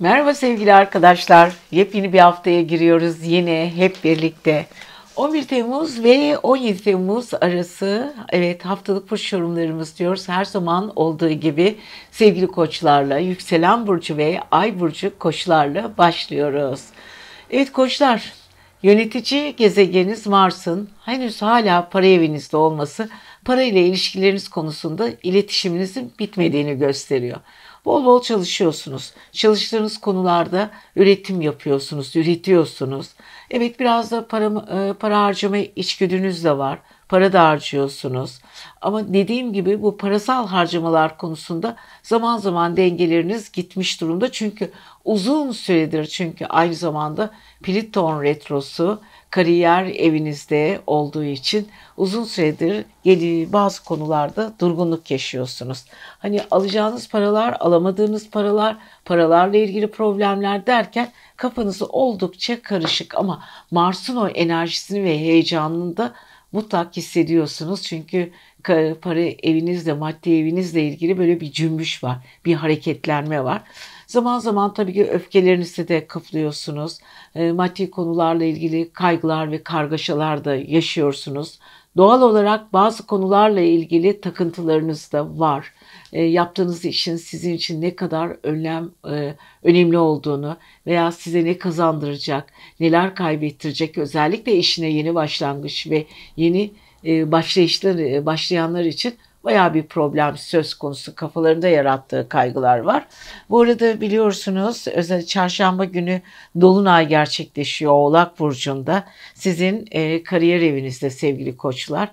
Merhaba sevgili arkadaşlar. Yepyeni bir haftaya giriyoruz yine hep birlikte. 11 Temmuz ve 17 Temmuz arası evet haftalık burç yorumlarımız diyoruz. Her zaman olduğu gibi sevgili koçlarla, yükselen burcu ve ay burcu koçlarla başlıyoruz. Evet koçlar, yönetici gezegeniniz Mars'ın henüz hala para evinizde olması para ile ilişkileriniz konusunda iletişiminizin bitmediğini gösteriyor. Bol bol çalışıyorsunuz. Çalıştığınız konularda üretim yapıyorsunuz, üretiyorsunuz. Evet biraz da para, e, para harcama içgüdünüz de var. Para da harcıyorsunuz. Ama dediğim gibi bu parasal harcamalar konusunda zaman zaman dengeleriniz gitmiş durumda. Çünkü uzun süredir çünkü aynı zamanda Pliton retrosu kariyer evinizde olduğu için uzun süredir yeni bazı konularda durgunluk yaşıyorsunuz. Hani alacağınız paralar, alamadığınız paralar, paralarla ilgili problemler derken kafanızı oldukça karışık ama Mars'ın o enerjisini ve heyecanını da mutlak hissediyorsunuz. Çünkü para evinizle, maddi evinizle ilgili böyle bir cümbüş var, bir hareketlenme var. Zaman zaman tabii ki öfkelerinizi de kıflıyorsunuz. E, maddi konularla ilgili kaygılar ve kargaşalar da yaşıyorsunuz. Doğal olarak bazı konularla ilgili takıntılarınız da var. E, yaptığınız işin sizin için ne kadar önlem e, önemli olduğunu veya size ne kazandıracak, neler kaybettirecek özellikle işine yeni başlangıç ve yeni e, başlayışlar e, başlayanlar için baya bir problem söz konusu kafalarında yarattığı kaygılar var. Bu arada biliyorsunuz özel çarşamba günü dolunay gerçekleşiyor Oğlak burcunda. Sizin e, kariyer evinizde sevgili koçlar.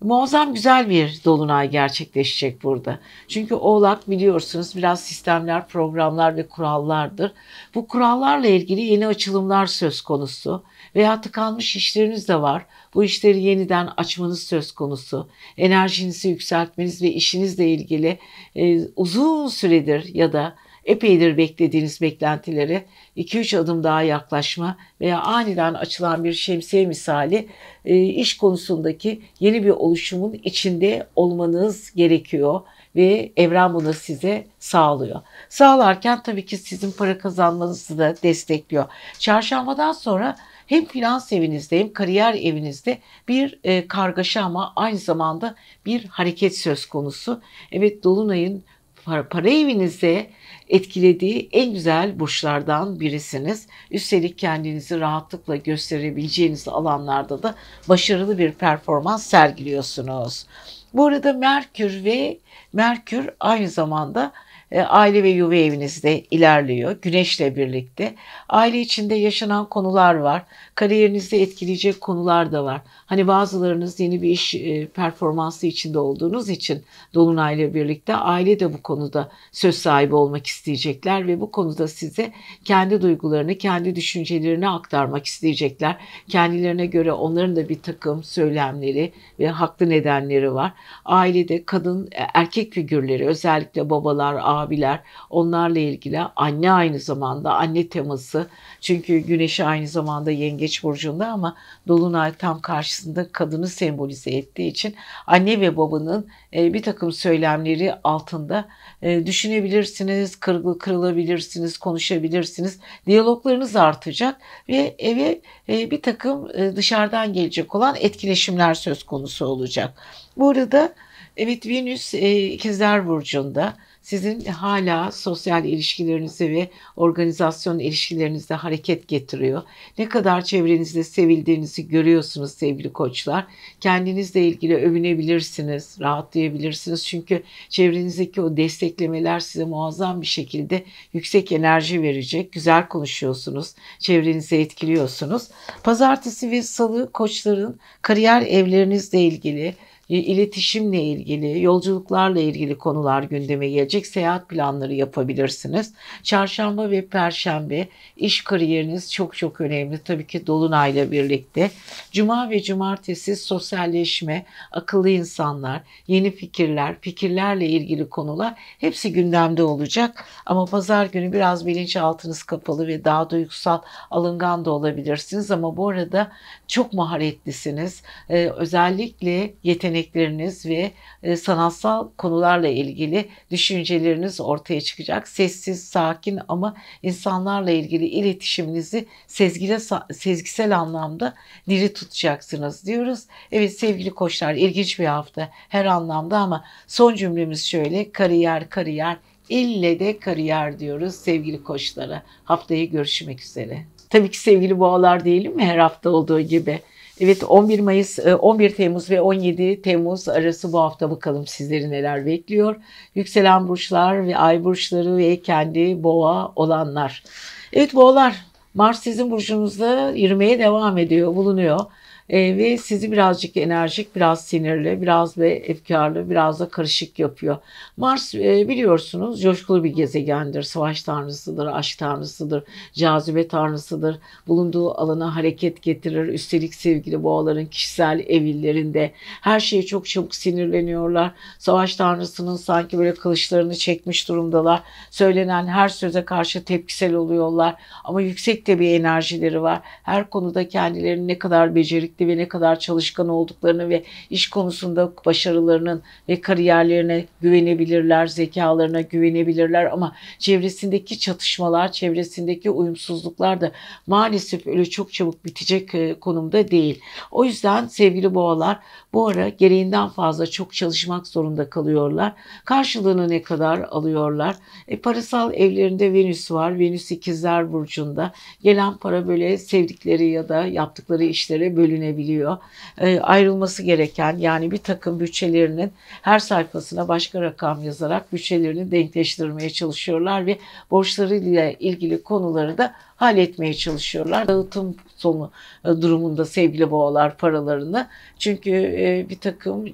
Muazzam güzel bir dolunay gerçekleşecek burada. Çünkü Oğlak biliyorsunuz biraz sistemler, programlar ve kurallardır. Bu kurallarla ilgili yeni açılımlar söz konusu veya tıkanmış işleriniz de var. Bu işleri yeniden açmanız söz konusu. Enerjinizi yükseltmeniz ve işinizle ilgili e, uzun süredir ya da epeydir beklediğiniz beklentilere 2-3 adım daha yaklaşma veya aniden açılan bir şemsiye misali e, iş konusundaki yeni bir oluşumun içinde olmanız gerekiyor ve evren bunu size sağlıyor. Sağlarken tabii ki sizin para kazanmanızı da destekliyor. Çarşambadan sonra hem finans evinizde hem kariyer evinizde bir e, kargaşa ama aynı zamanda bir hareket söz konusu. Evet Dolunay'ın para, para evinizde etkilediği en güzel burçlardan birisiniz. Üstelik kendinizi rahatlıkla gösterebileceğiniz alanlarda da başarılı bir performans sergiliyorsunuz. Bu arada Merkür ve Merkür aynı zamanda e, aile ve yuva evinizde ilerliyor güneşle birlikte. Aile içinde yaşanan konular var. Kariyerinizde etkileyecek konular da var. Hani bazılarınız yeni bir iş e, performansı içinde olduğunuz için Dolunay'la birlikte aile de bu konuda söz sahibi olmak isteyecekler ve bu konuda size kendi duygularını, kendi düşüncelerini aktarmak isteyecekler. Kendilerine göre onların da bir takım söylemleri ve haklı nedenleri var. Ailede kadın e, erkek figürleri özellikle babalar, ağabeyiler, abiler onlarla ilgili anne aynı zamanda anne teması çünkü güneş aynı zamanda yengeç burcunda ama dolunay tam karşısında kadını sembolize ettiği için anne ve babanın e, bir takım söylemleri altında e, düşünebilirsiniz, kırgı kırılabilirsiniz, konuşabilirsiniz. Diyaloglarınız artacak ve eve e, bir takım dışarıdan gelecek olan etkileşimler söz konusu olacak. Bu arada evet Venüs ikizler burcunda sizin hala sosyal ilişkilerinize ve organizasyon ilişkilerinizde hareket getiriyor. Ne kadar çevrenizde sevildiğinizi görüyorsunuz sevgili koçlar. Kendinizle ilgili övünebilirsiniz, rahatlayabilirsiniz. Çünkü çevrenizdeki o desteklemeler size muazzam bir şekilde yüksek enerji verecek. Güzel konuşuyorsunuz, çevrenizi etkiliyorsunuz. Pazartesi ve salı koçların kariyer evlerinizle ilgili iletişimle ilgili, yolculuklarla ilgili konular gündeme gelecek. Seyahat planları yapabilirsiniz. Çarşamba ve perşembe iş kariyeriniz çok çok önemli. Tabii ki dolunayla birlikte. Cuma ve cumartesi sosyalleşme, akıllı insanlar, yeni fikirler, fikirlerle ilgili konular hepsi gündemde olacak. Ama pazar günü biraz bilinçaltınız kapalı ve daha duygusal alıngan da olabilirsiniz. Ama bu arada çok maharetlisiniz. Ee, özellikle yetenek yetenekleriniz ve e, sanatsal konularla ilgili düşünceleriniz ortaya çıkacak. Sessiz, sakin ama insanlarla ilgili iletişiminizi sezgile sezgisel anlamda diri tutacaksınız diyoruz. Evet sevgili koçlar ilginç bir hafta her anlamda ama son cümlemiz şöyle kariyer kariyer ille de kariyer diyoruz sevgili koçlara. Haftaya görüşmek üzere. Tabii ki sevgili boğalar değilim mi her hafta olduğu gibi. Evet 11 Mayıs, 11 e, Temmuz ve 17 Temmuz arası bu hafta bakalım sizleri neler bekliyor. Yükselen burçlar ve ay burçları ve kendi boğa olanlar. Evet boğalar Mars sizin burcunuzda yürümeye devam ediyor, bulunuyor. E, ve sizi birazcık enerjik, biraz sinirli, biraz ve efkarlı, biraz da karışık yapıyor. Mars e, biliyorsunuz coşkulu bir gezegendir. Savaş tanrısıdır, aşk tanrısıdır, cazibe tanrısıdır. Bulunduğu alana hareket getirir. Üstelik sevgili boğaların kişisel evillerinde her şeye çok çabuk sinirleniyorlar. Savaş tanrısının sanki böyle kılıçlarını çekmiş durumdalar. Söylenen her söze karşı tepkisel oluyorlar. Ama yüksek de bir enerjileri var. Her konuda kendilerini ne kadar becerikli istekli ve ne kadar çalışkan olduklarını ve iş konusunda başarılarının ve kariyerlerine güvenebilirler, zekalarına güvenebilirler ama çevresindeki çatışmalar, çevresindeki uyumsuzluklar da maalesef öyle çok çabuk bitecek e, konumda değil. O yüzden sevgili boğalar bu ara gereğinden fazla çok çalışmak zorunda kalıyorlar. Karşılığını ne kadar alıyorlar? E, parasal evlerinde Venüs var. Venüs ikizler burcunda. Gelen para böyle sevdikleri ya da yaptıkları işlere bölünüyor eklenebiliyor. E, ee, ayrılması gereken yani bir takım bütçelerinin her sayfasına başka rakam yazarak bütçelerini denkleştirmeye çalışıyorlar ve borçlarıyla ilgili konuları da halletmeye çalışıyorlar. Dağıtım sonu e, durumunda sevgili boğalar paralarını. Çünkü e, bir takım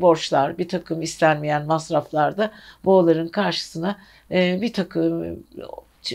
borçlar, bir takım istenmeyen masraflarda boğaların karşısına e, bir takım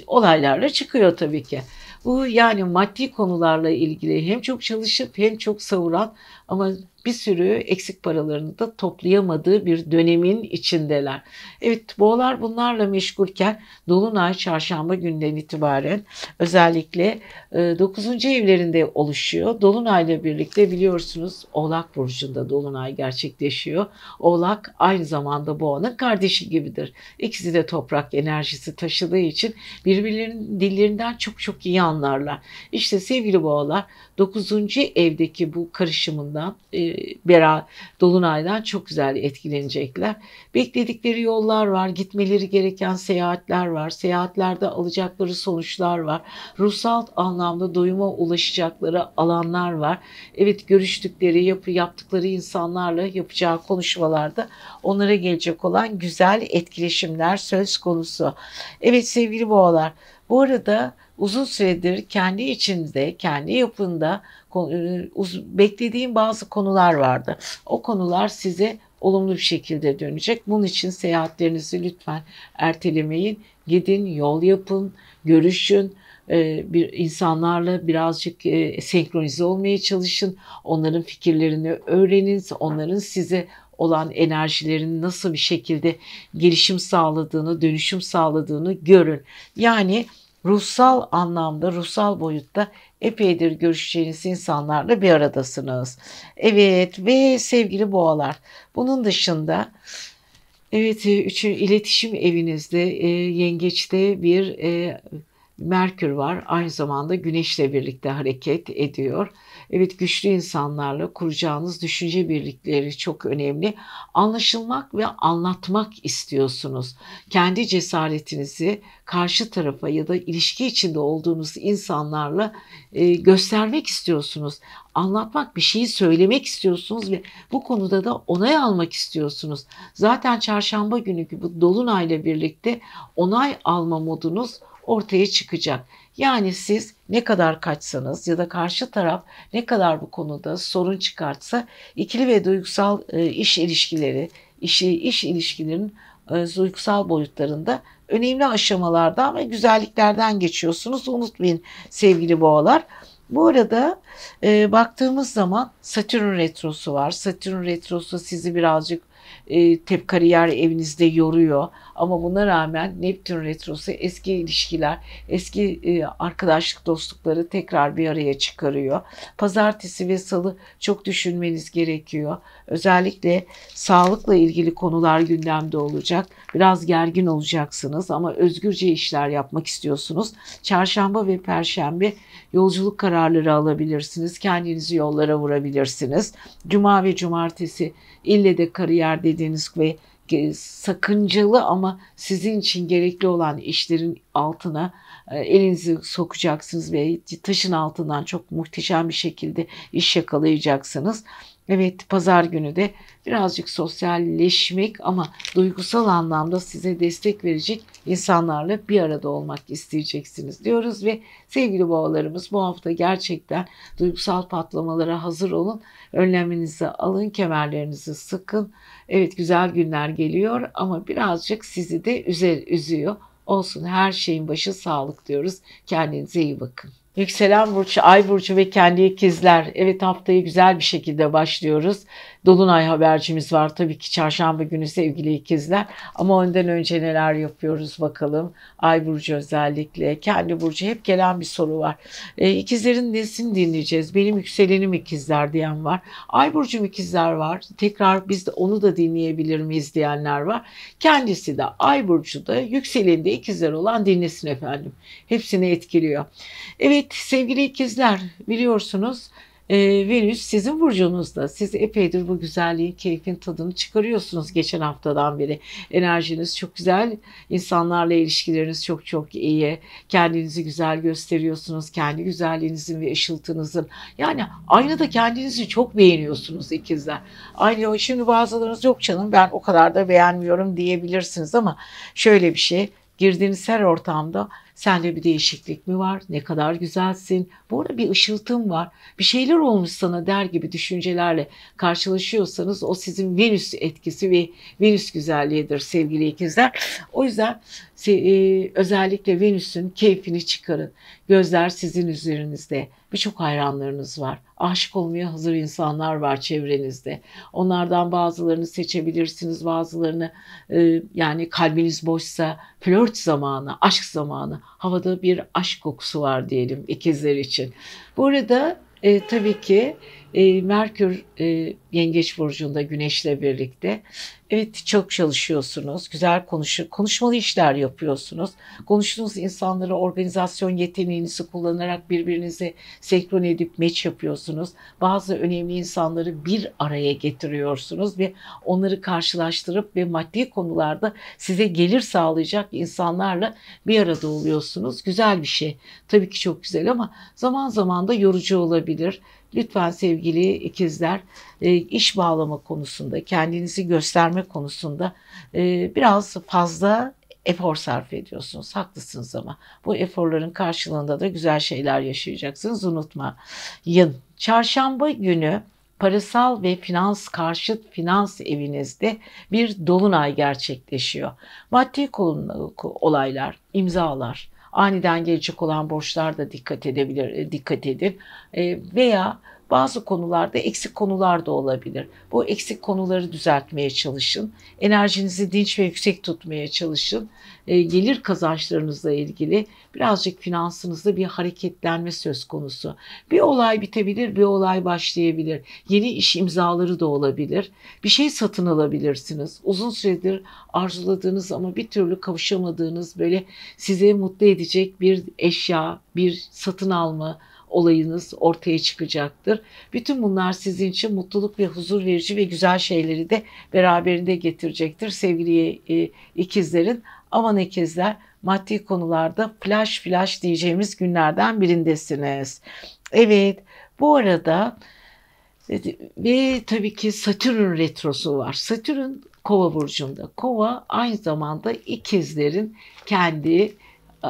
olaylarla çıkıyor tabii ki. Bu yani maddi konularla ilgili hem çok çalışıp hem çok savuran ama bir sürü eksik paralarını da toplayamadığı bir dönemin içindeler. Evet boğalar bunlarla meşgulken Dolunay çarşamba günden itibaren özellikle 9. E, evlerinde oluşuyor. Dolunay'la birlikte biliyorsunuz Oğlak Burcu'nda Dolunay gerçekleşiyor. Oğlak aynı zamanda boğanın kardeşi gibidir. İkisi de toprak enerjisi taşıdığı için birbirlerinin dillerinden çok çok iyi anlarlar. İşte sevgili boğalar 9. evdeki bu karışımında Dolunay'dan, e, Bera Dolunay'dan çok güzel etkilenecekler. Bekledikleri yollar var, gitmeleri gereken seyahatler var, seyahatlerde alacakları sonuçlar var. Ruhsal anlamda doyuma ulaşacakları alanlar var. Evet görüştükleri, yapı, yaptıkları insanlarla yapacağı konuşmalarda onlara gelecek olan güzel etkileşimler söz konusu. Evet sevgili boğalar, bu arada uzun süredir kendi içinde, kendi yapında e, beklediğim bazı konular vardı. O konular size olumlu bir şekilde dönecek. Bunun için seyahatlerinizi lütfen ertelemeyin. Gidin, yol yapın, görüşün, e, bir insanlarla birazcık e, senkronize olmaya çalışın. Onların fikirlerini öğrenin. Onların size olan enerjilerin nasıl bir şekilde gelişim sağladığını, dönüşüm sağladığını görün. Yani ruhsal anlamda, ruhsal boyutta epeydir görüşeceğiniz insanlarla bir aradasınız. Evet ve sevgili boğalar bunun dışında evet e, üçü iletişim evinizde e, yengeçte bir e, Merkür var aynı zamanda güneşle birlikte hareket ediyor. Evet güçlü insanlarla kuracağınız düşünce birlikleri çok önemli. Anlaşılmak ve anlatmak istiyorsunuz. Kendi cesaretinizi karşı tarafa ya da ilişki içinde olduğunuz insanlarla e, göstermek istiyorsunuz. Anlatmak, bir şeyi söylemek istiyorsunuz ve bu konuda da onay almak istiyorsunuz. Zaten çarşamba günü bu dolunayla birlikte onay alma modunuz ortaya çıkacak. Yani siz ne kadar kaçsanız ya da karşı taraf ne kadar bu konuda sorun çıkartsa ikili ve duygusal e, iş ilişkileri, işi iş ilişkilerinin e, duygusal boyutlarında önemli aşamalardan ve güzelliklerden geçiyorsunuz. Unutmayın sevgili boğalar. Bu arada e, baktığımız zaman Satürn retrosu var. Satürn retrosu sizi birazcık e, tep kariyer evinizde yoruyor. Ama buna rağmen Neptün Retrosu eski ilişkiler, eski e, arkadaşlık dostlukları tekrar bir araya çıkarıyor. Pazartesi ve salı çok düşünmeniz gerekiyor. Özellikle sağlıkla ilgili konular gündemde olacak. Biraz gergin olacaksınız ama özgürce işler yapmak istiyorsunuz. Çarşamba ve perşembe yolculuk kararları alabilirsiniz. Kendinizi yollara vurabilirsiniz. Cuma ve cumartesi ille de kariyerde istemediğiniz ve sakıncalı ama sizin için gerekli olan işlerin altına e, elinizi sokacaksınız ve taşın altından çok muhteşem bir şekilde iş yakalayacaksınız. Evet pazar günü de birazcık sosyalleşmek ama duygusal anlamda size destek verecek insanlarla bir arada olmak isteyeceksiniz diyoruz ve sevgili boğalarımız bu hafta gerçekten duygusal patlamalara hazır olun. Önleminizi alın, kemerlerinizi sıkın. Evet güzel günler geliyor ama birazcık sizi de üzer, üzüyor. Olsun her şeyin başı sağlık diyoruz. Kendinize iyi bakın. Yükselen burcu, ay burcu ve kendi ikizler. Evet haftayı güzel bir şekilde başlıyoruz. Dolunay habercimiz var tabii ki çarşamba günü sevgili ikizler. Ama önden önce neler yapıyoruz bakalım. Ay Burcu özellikle. Kendi Burcu hep gelen bir soru var. E, ikizlerin nesini dinleyeceğiz? Benim yükselenim ikizler diyen var. Ay burcu ikizler var. Tekrar biz de onu da dinleyebilir miyiz diyenler var. Kendisi de Ay Burcu'da yükselinde ikizler olan dinlesin efendim. Hepsini etkiliyor. Evet sevgili ikizler biliyorsunuz e, Venüs sizin burcunuzda. Siz epeydir bu güzelliğin, keyfin tadını çıkarıyorsunuz geçen haftadan beri. Enerjiniz çok güzel, İnsanlarla ilişkileriniz çok çok iyi. Kendinizi güzel gösteriyorsunuz, kendi güzelliğinizin ve ışıltınızın. Yani aynada kendinizi çok beğeniyorsunuz ikizler. Aynı şimdi bazılarınız yok canım ben o kadar da beğenmiyorum diyebilirsiniz ama şöyle bir şey girdiğiniz her ortamda Sende bir değişiklik mi var? Ne kadar güzelsin? Bu arada bir ışıltım var. Bir şeyler olmuş sana der gibi düşüncelerle karşılaşıyorsanız o sizin Venüs etkisi ve Venüs güzelliğidir sevgili ikizler. O yüzden e, özellikle Venüs'ün keyfini çıkarın. Gözler sizin üzerinizde. Birçok hayranlarınız var. Aşık olmaya hazır insanlar var çevrenizde. Onlardan bazılarını seçebilirsiniz, bazılarını e, yani kalbiniz boşsa flört zamanı, aşk zamanı havada bir aşk kokusu var diyelim ikizler için. Bu arada e, tabii ki e, Merkür e, Yengeç Burcu'nda Güneş'le birlikte. Evet çok çalışıyorsunuz. Güzel konuşu, konuşmalı işler yapıyorsunuz. Konuştuğunuz insanları organizasyon yeteneğinizi kullanarak birbirinizi senkron edip meç yapıyorsunuz. Bazı önemli insanları bir araya getiriyorsunuz ve onları karşılaştırıp ve maddi konularda size gelir sağlayacak insanlarla bir arada oluyorsunuz. Güzel bir şey. Tabii ki çok güzel ama zaman zaman da yorucu olabilir. Lütfen sevgili ikizler e, iş bağlama konusunda, kendinizi gösterme konusunda e, biraz fazla efor sarf ediyorsunuz. Haklısınız ama bu eforların karşılığında da güzel şeyler yaşayacaksınız. Unutmayın. Çarşamba günü parasal ve finans karşıt finans evinizde bir dolunay gerçekleşiyor. Maddi olaylar, imzalar, Aniden gelecek olan borçlar da dikkat edebilir, e, dikkat edin. E, veya bazı konularda eksik konular da olabilir. Bu eksik konuları düzeltmeye çalışın. Enerjinizi dinç ve yüksek tutmaya çalışın. E, gelir kazançlarınızla ilgili birazcık finansınızda bir hareketlenme söz konusu. Bir olay bitebilir, bir olay başlayabilir. Yeni iş imzaları da olabilir. Bir şey satın alabilirsiniz. Uzun süredir arzuladığınız ama bir türlü kavuşamadığınız böyle size mutlu edecek bir eşya, bir satın alma, olayınız ortaya çıkacaktır. Bütün bunlar sizin için mutluluk ve huzur verici ve güzel şeyleri de beraberinde getirecektir sevgili e, ikizlerin. Aman ikizler maddi konularda flash flash diyeceğimiz günlerden birindesiniz. Evet bu arada e, ve tabii ki Satürn retrosu var. Satürn Kova burcunda. Kova aynı zamanda ikizlerin kendi e,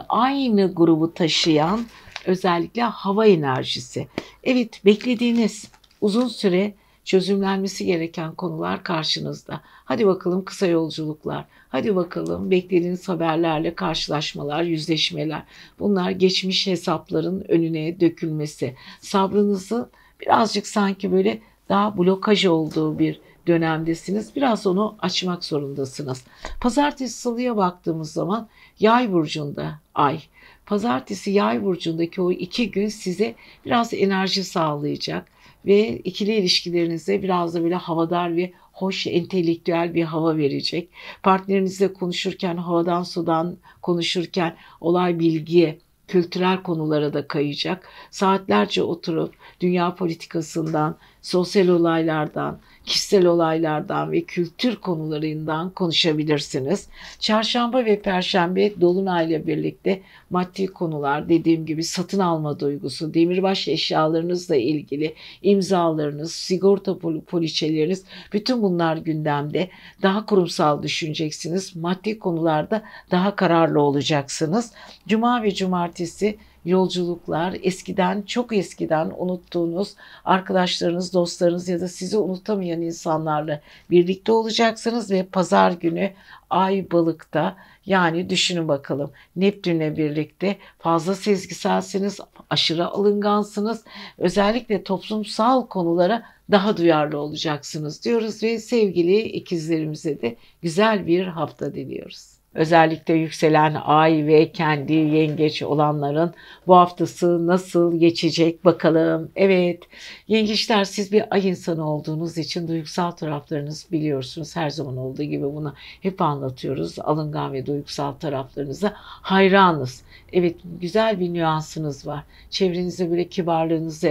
aynı grubu taşıyan özellikle hava enerjisi. Evet beklediğiniz uzun süre çözümlenmesi gereken konular karşınızda. Hadi bakalım kısa yolculuklar, hadi bakalım beklediğiniz haberlerle karşılaşmalar, yüzleşmeler. Bunlar geçmiş hesapların önüne dökülmesi. Sabrınızın birazcık sanki böyle daha blokaj olduğu bir dönemdesiniz. Biraz onu açmak zorundasınız. Pazartesi salıya baktığımız zaman yay burcunda ay. Pazartesi yay burcundaki o iki gün size biraz enerji sağlayacak ve ikili ilişkilerinize biraz da böyle havadar ve hoş, entelektüel bir hava verecek. Partnerinizle konuşurken, havadan sudan konuşurken olay bilgiye, kültürel konulara da kayacak. Saatlerce oturup dünya politikasından, sosyal olaylardan, kişisel olaylardan ve kültür konularından konuşabilirsiniz. Çarşamba ve perşembe dolunayla birlikte maddi konular dediğim gibi satın alma duygusu, demirbaş eşyalarınızla ilgili imzalarınız, sigorta poliçeleriniz bütün bunlar gündemde. Daha kurumsal düşüneceksiniz. Maddi konularda daha kararlı olacaksınız. Cuma ve cumartesi yolculuklar, eskiden çok eskiden unuttuğunuz arkadaşlarınız, dostlarınız ya da sizi unutamayan insanlarla birlikte olacaksınız ve pazar günü Ay balıkta yani düşünün bakalım Neptün'le birlikte fazla sezgiselsiniz, aşırı alıngansınız. Özellikle toplumsal konulara daha duyarlı olacaksınız diyoruz ve sevgili ikizlerimize de güzel bir hafta diliyoruz. Özellikle yükselen ay ve kendi yengeç olanların bu haftası nasıl geçecek bakalım. Evet yengeçler siz bir ay insanı olduğunuz için duygusal taraflarınız biliyorsunuz. Her zaman olduğu gibi bunu hep anlatıyoruz. Alıngan ve duygusal taraflarınıza hayranız. Evet güzel bir nüansınız var. Çevrenizde böyle kibarlığınız,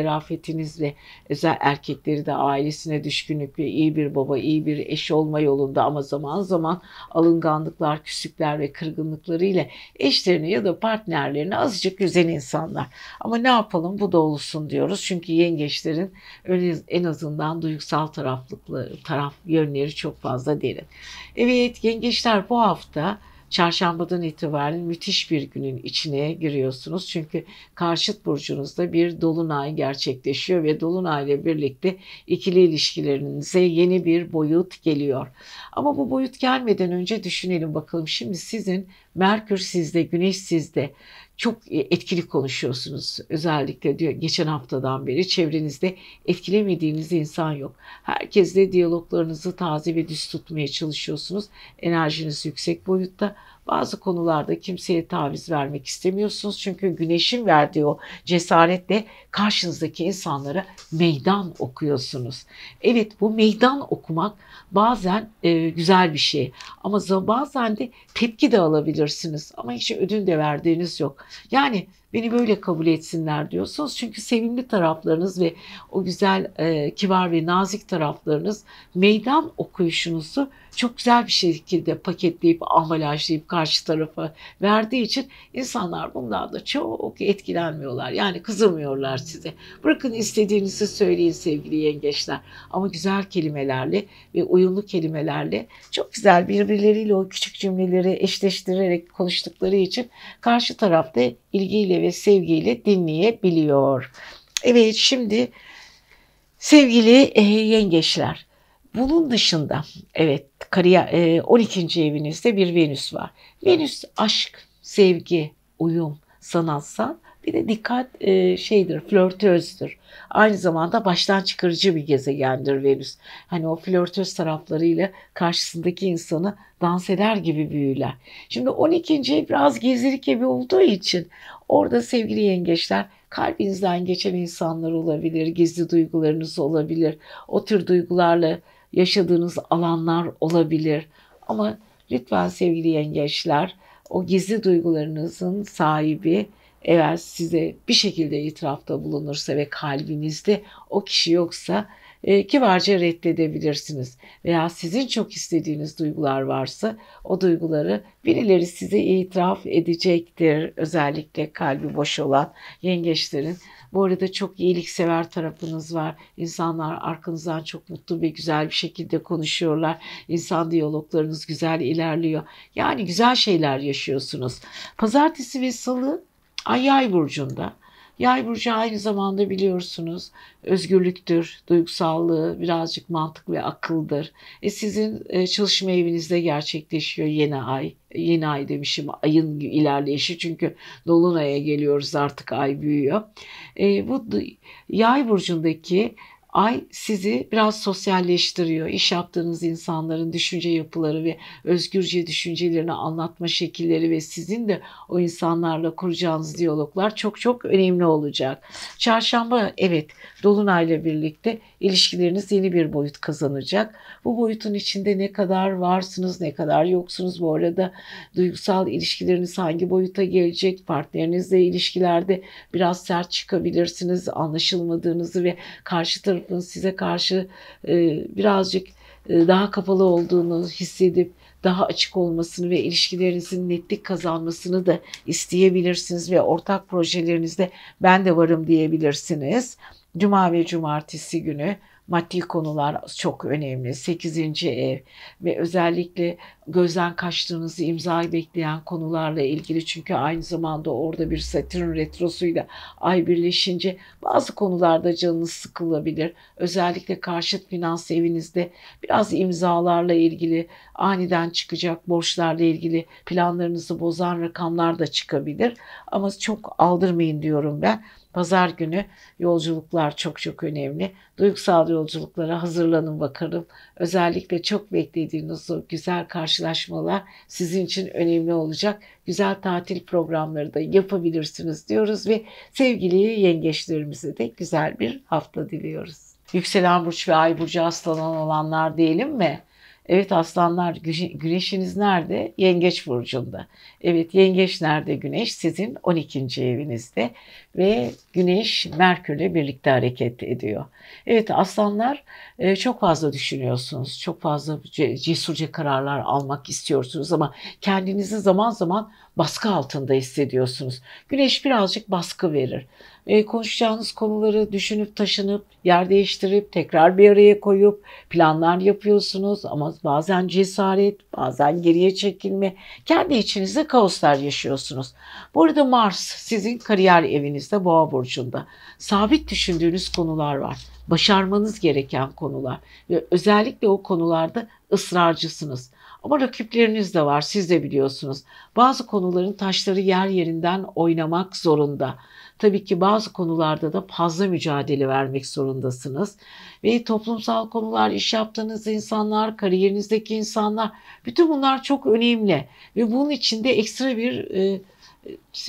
ve özel erkekleri de ailesine düşkünlük ve iyi bir baba, iyi bir eş olma yolunda ama zaman zaman alınganlıklar, küslük eksiklikler ve kırgınlıklarıyla eşlerini ya da partnerlerini azıcık üzen insanlar. Ama ne yapalım bu da olsun diyoruz. Çünkü yengeçlerin en azından duygusal taraflıkları, taraf yönleri çok fazla derin. Evet yengeçler bu hafta çarşambadan itibaren müthiş bir günün içine giriyorsunuz. Çünkü karşıt burcunuzda bir dolunay gerçekleşiyor ve dolunay ile birlikte ikili ilişkilerinize yeni bir boyut geliyor. Ama bu boyut gelmeden önce düşünelim bakalım şimdi sizin Merkür sizde, Güneş sizde çok e, etkili konuşuyorsunuz. Özellikle diyor geçen haftadan beri çevrenizde etkilemediğiniz insan yok. Herkesle diyaloglarınızı taze ve düz tutmaya çalışıyorsunuz. Enerjiniz yüksek boyutta. Bazı konularda kimseye taviz vermek istemiyorsunuz. Çünkü güneşin verdiği o cesaretle karşınızdaki insanlara meydan okuyorsunuz. Evet bu meydan okumak bazen e, güzel bir şey ama bazen de tepki de alabilirsiniz ama hiç ödün de verdiğiniz yok. Yani beni böyle kabul etsinler diyorsunuz çünkü sevimli taraflarınız ve o güzel e, kibar ve nazik taraflarınız meydan okuyuşunuzu çok güzel bir şekilde paketleyip ambalajlayıp karşı tarafa verdiği için insanlar bundan da çok etkilenmiyorlar. Yani kızılmıyorlar size. Bırakın istediğinizi söyleyin sevgili yengeçler. Ama güzel kelimelerle ve uyumlu kelimelerle çok güzel birbirleriyle o küçük cümleleri eşleştirerek konuştukları için karşı tarafta ilgiyle ve sevgiyle dinleyebiliyor. Evet şimdi sevgili e, yengeçler bunun dışında evet kariyer 12. E, evinizde bir Venüs var. Venüs aşk, sevgi, uyum, sanatsal bir de dikkat e, şeydir, flörtözdür. Aynı zamanda baştan çıkarıcı bir gezegendir Venüs. Hani o flörtöz taraflarıyla karşısındaki insanı dans eder gibi büyüler. Şimdi 12. ev biraz gezilik evi olduğu için orada sevgili yengeçler kalbinizden geçen insanlar olabilir, gizli duygularınız olabilir, o tür duygularla yaşadığınız alanlar olabilir. Ama lütfen sevgili yengeçler o gizli duygularınızın sahibi eğer size bir şekilde itirafta bulunursa ve kalbinizde o kişi yoksa e, kibarca reddedebilirsiniz. Veya sizin çok istediğiniz duygular varsa o duyguları birileri size itiraf edecektir. Özellikle kalbi boş olan yengeçlerin. Bu arada çok iyiliksever tarafınız var. İnsanlar arkanızdan çok mutlu ve güzel bir şekilde konuşuyorlar. İnsan diyaloglarınız güzel ilerliyor. Yani güzel şeyler yaşıyorsunuz. Pazartesi ve salı Ay yay burcunda. Yay burcu aynı zamanda biliyorsunuz özgürlüktür, duygusallığı, birazcık mantık ve akıldır. E sizin e, çalışma evinizde gerçekleşiyor yeni ay. Yeni ay demişim ayın ilerleyişi çünkü dolunaya geliyoruz artık ay büyüyor. E, bu yay burcundaki Ay sizi biraz sosyalleştiriyor. İş yaptığınız insanların düşünce yapıları ve özgürce düşüncelerini anlatma şekilleri ve sizin de o insanlarla kuracağınız diyaloglar çok çok önemli olacak. Çarşamba evet dolunayla birlikte ilişkileriniz yeni bir boyut kazanacak. Bu boyutun içinde ne kadar varsınız, ne kadar yoksunuz bu arada duygusal ilişkileriniz hangi boyuta gelecek? Partnerinizle ilişkilerde biraz sert çıkabilirsiniz. Anlaşılmadığınızı ve karşı taraf yapın, size karşı e, birazcık e, daha kapalı olduğunu hissedip daha açık olmasını ve ilişkilerinizin netlik kazanmasını da isteyebilirsiniz ve ortak projelerinizde ben de varım diyebilirsiniz. Cuma ve cumartesi günü maddi konular çok önemli. Sekizinci ev ve özellikle gözden kaçtığınızı imzayı bekleyen konularla ilgili çünkü aynı zamanda orada bir Satürn retrosuyla ay birleşince bazı konularda canınız sıkılabilir. Özellikle karşıt finans evinizde biraz imzalarla ilgili aniden çıkacak borçlarla ilgili planlarınızı bozan rakamlar da çıkabilir. Ama çok aldırmayın diyorum ben. Pazar günü yolculuklar çok çok önemli. Duygusal yolculuklara hazırlanın bakalım. Özellikle çok beklediğiniz o güzel karşılaşmalar sizin için önemli olacak. Güzel tatil programları da yapabilirsiniz diyoruz ve sevgili yengeçlerimize de güzel bir hafta diliyoruz. Yükselen burç ve ay burcu hastalan olanlar diyelim mi? Evet aslanlar güneşiniz nerede? Yengeç burcunda. Evet yengeç nerede güneş? Sizin 12. evinizde ve güneş Merkür'le birlikte hareket ediyor. Evet aslanlar e, çok fazla düşünüyorsunuz. Çok fazla cesurca kararlar almak istiyorsunuz ama kendinizi zaman zaman baskı altında hissediyorsunuz. Güneş birazcık baskı verir. E, konuşacağınız konuları düşünüp taşınıp, yer değiştirip, tekrar bir araya koyup planlar yapıyorsunuz. Ama bazen cesaret, bazen geriye çekilme, kendi içinizde kaoslar yaşıyorsunuz. Bu arada Mars sizin kariyer evinizde Boğa Burcu'nda. Sabit düşündüğünüz konular var başarmanız gereken konular ve özellikle o konularda ısrarcısınız. Ama rakipleriniz de var, siz de biliyorsunuz. Bazı konuların taşları yer yerinden oynamak zorunda. Tabii ki bazı konularda da fazla mücadele vermek zorundasınız. Ve toplumsal konular, iş yaptığınız insanlar, kariyerinizdeki insanlar, bütün bunlar çok önemli. Ve bunun için de ekstra bir... E,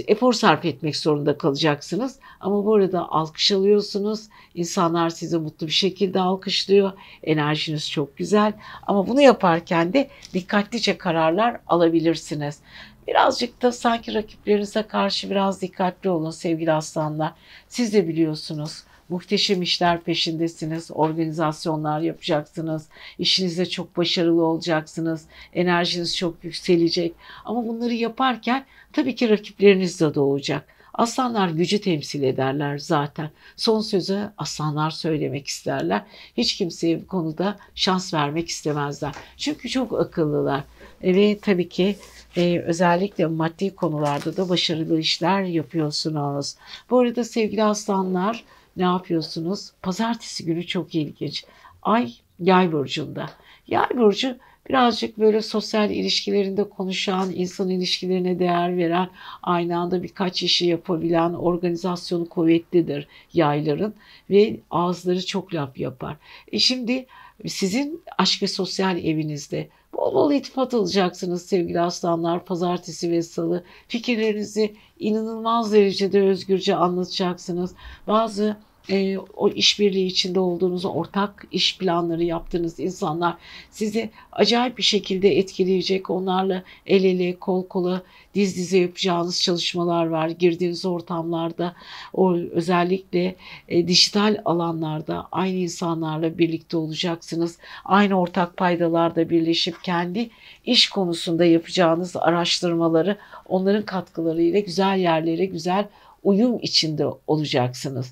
efor sarf etmek zorunda kalacaksınız. Ama bu arada alkış alıyorsunuz. İnsanlar sizi mutlu bir şekilde alkışlıyor. Enerjiniz çok güzel. Ama bunu yaparken de dikkatlice kararlar alabilirsiniz. Birazcık da sanki rakiplerinize karşı biraz dikkatli olun sevgili aslanlar. Siz de biliyorsunuz muhteşem işler peşindesiniz. Organizasyonlar yapacaksınız. İşinizde çok başarılı olacaksınız. Enerjiniz çok yükselecek. Ama bunları yaparken Tabii ki rakipleriniz de doğacak. Aslanlar gücü temsil ederler zaten. Son sözü aslanlar söylemek isterler. Hiç kimseye bu konuda şans vermek istemezler. Çünkü çok akıllılar. E, ve tabii ki e, özellikle maddi konularda da başarılı işler yapıyorsunuz. Bu arada sevgili aslanlar ne yapıyorsunuz? Pazartesi günü çok ilginç. Ay yay burcunda. Yay burcu birazcık böyle sosyal ilişkilerinde konuşan, insan ilişkilerine değer veren, aynı anda birkaç işi yapabilen organizasyonu kuvvetlidir yayların ve ağızları çok laf yapar. E şimdi sizin aşk ve sosyal evinizde bol bol iltifat alacaksınız sevgili aslanlar pazartesi ve salı. Fikirlerinizi inanılmaz derecede özgürce anlatacaksınız. Bazı e, o işbirliği içinde olduğunuz, ortak iş planları yaptığınız insanlar sizi acayip bir şekilde etkileyecek. Onlarla el ele, kol kola, diz dize yapacağınız çalışmalar var. Girdiğiniz ortamlarda, o özellikle e, dijital alanlarda aynı insanlarla birlikte olacaksınız. Aynı ortak paydalarda birleşip kendi iş konusunda yapacağınız araştırmaları onların katkılarıyla güzel yerlere, güzel uyum içinde olacaksınız.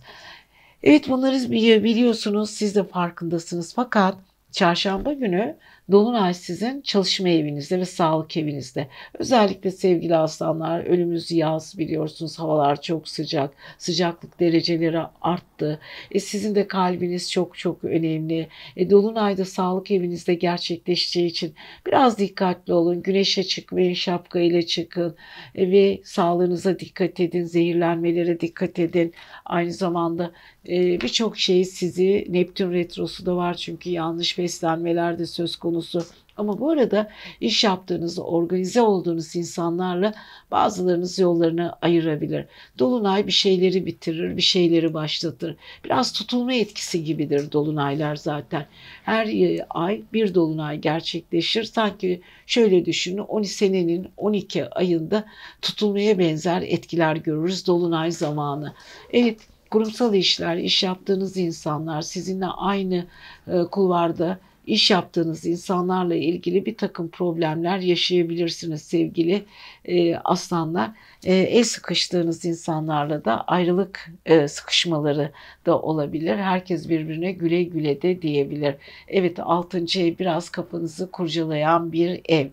Evet bunları biliyorsunuz siz de farkındasınız fakat çarşamba günü Dolunay sizin çalışma evinizde ve sağlık evinizde. Özellikle sevgili aslanlar önümüz yaz biliyorsunuz havalar çok sıcak. Sıcaklık dereceleri arttı. E, sizin de kalbiniz çok çok önemli. E, Dolunay'da sağlık evinizde gerçekleşeceği için biraz dikkatli olun. Güneşe çıkmayın, şapka ile çıkın e, ve sağlığınıza dikkat edin. Zehirlenmelere dikkat edin. Aynı zamanda e, birçok şey sizi Neptün Retrosu da var çünkü yanlış beslenmeler de söz konusu konusu. Ama bu arada iş yaptığınız, organize olduğunuz insanlarla bazılarınız yollarını ayırabilir. Dolunay bir şeyleri bitirir, bir şeyleri başlatır. Biraz tutulma etkisi gibidir dolunaylar zaten. Her e, ay bir dolunay gerçekleşir. Sanki şöyle düşünün 12 senenin 12 ayında tutulmaya benzer etkiler görürüz dolunay zamanı. Evet kurumsal işler, iş yaptığınız insanlar sizinle aynı e, kulvarda iş yaptığınız insanlarla ilgili bir takım problemler yaşayabilirsiniz sevgili e, aslanlar. E, el sıkıştığınız insanlarla da ayrılık e, sıkışmaları da olabilir. Herkes birbirine güle güle de diyebilir. Evet 6. ev biraz kapınızı kurcalayan bir ev.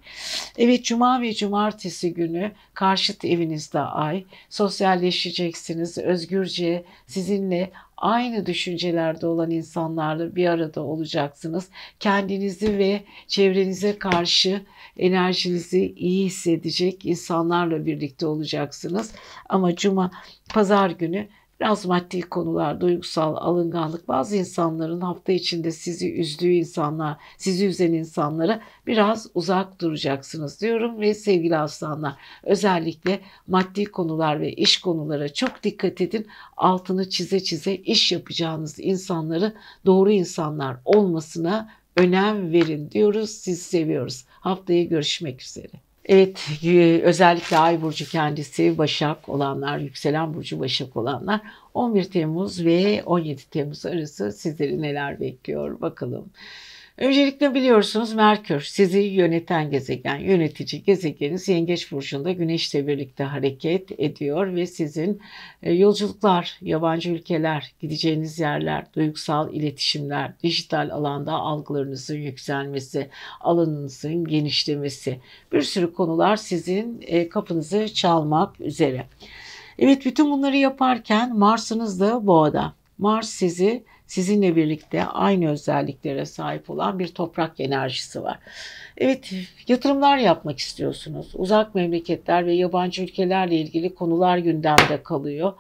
Evet cuma ve cumartesi günü karşıt evinizde ay. Sosyalleşeceksiniz özgürce sizinle aynı düşüncelerde olan insanlarla bir arada olacaksınız. Kendinizi ve çevrenize karşı enerjinizi iyi hissedecek insanlarla birlikte olacaksınız. Ama cuma pazar günü Biraz maddi konular, duygusal alınganlık bazı insanların hafta içinde sizi üzdüğü insanlar, sizi üzen insanlara biraz uzak duracaksınız diyorum ve sevgili aslanlar özellikle maddi konular ve iş konulara çok dikkat edin. Altını çize çize iş yapacağınız insanları doğru insanlar olmasına önem verin diyoruz. Siz seviyoruz. Haftaya görüşmek üzere. Evet e, özellikle Ay Burcu kendisi Başak olanlar, Yükselen Burcu Başak olanlar 11 Temmuz ve 17 Temmuz arası sizleri neler bekliyor bakalım. Öncelikle biliyorsunuz Merkür sizi yöneten gezegen, yönetici gezegeniniz Yengeç Burcu'nda Güneş'le birlikte hareket ediyor ve sizin e, yolculuklar, yabancı ülkeler, gideceğiniz yerler, duygusal iletişimler, dijital alanda algılarınızın yükselmesi, alanınızın genişlemesi, bir sürü konular sizin e, kapınızı çalmak üzere. Evet bütün bunları yaparken Mars'ınız da boğada. Mars sizi sizinle birlikte aynı özelliklere sahip olan bir toprak enerjisi var. Evet, yatırımlar yapmak istiyorsunuz. Uzak memleketler ve yabancı ülkelerle ilgili konular gündemde kalıyor.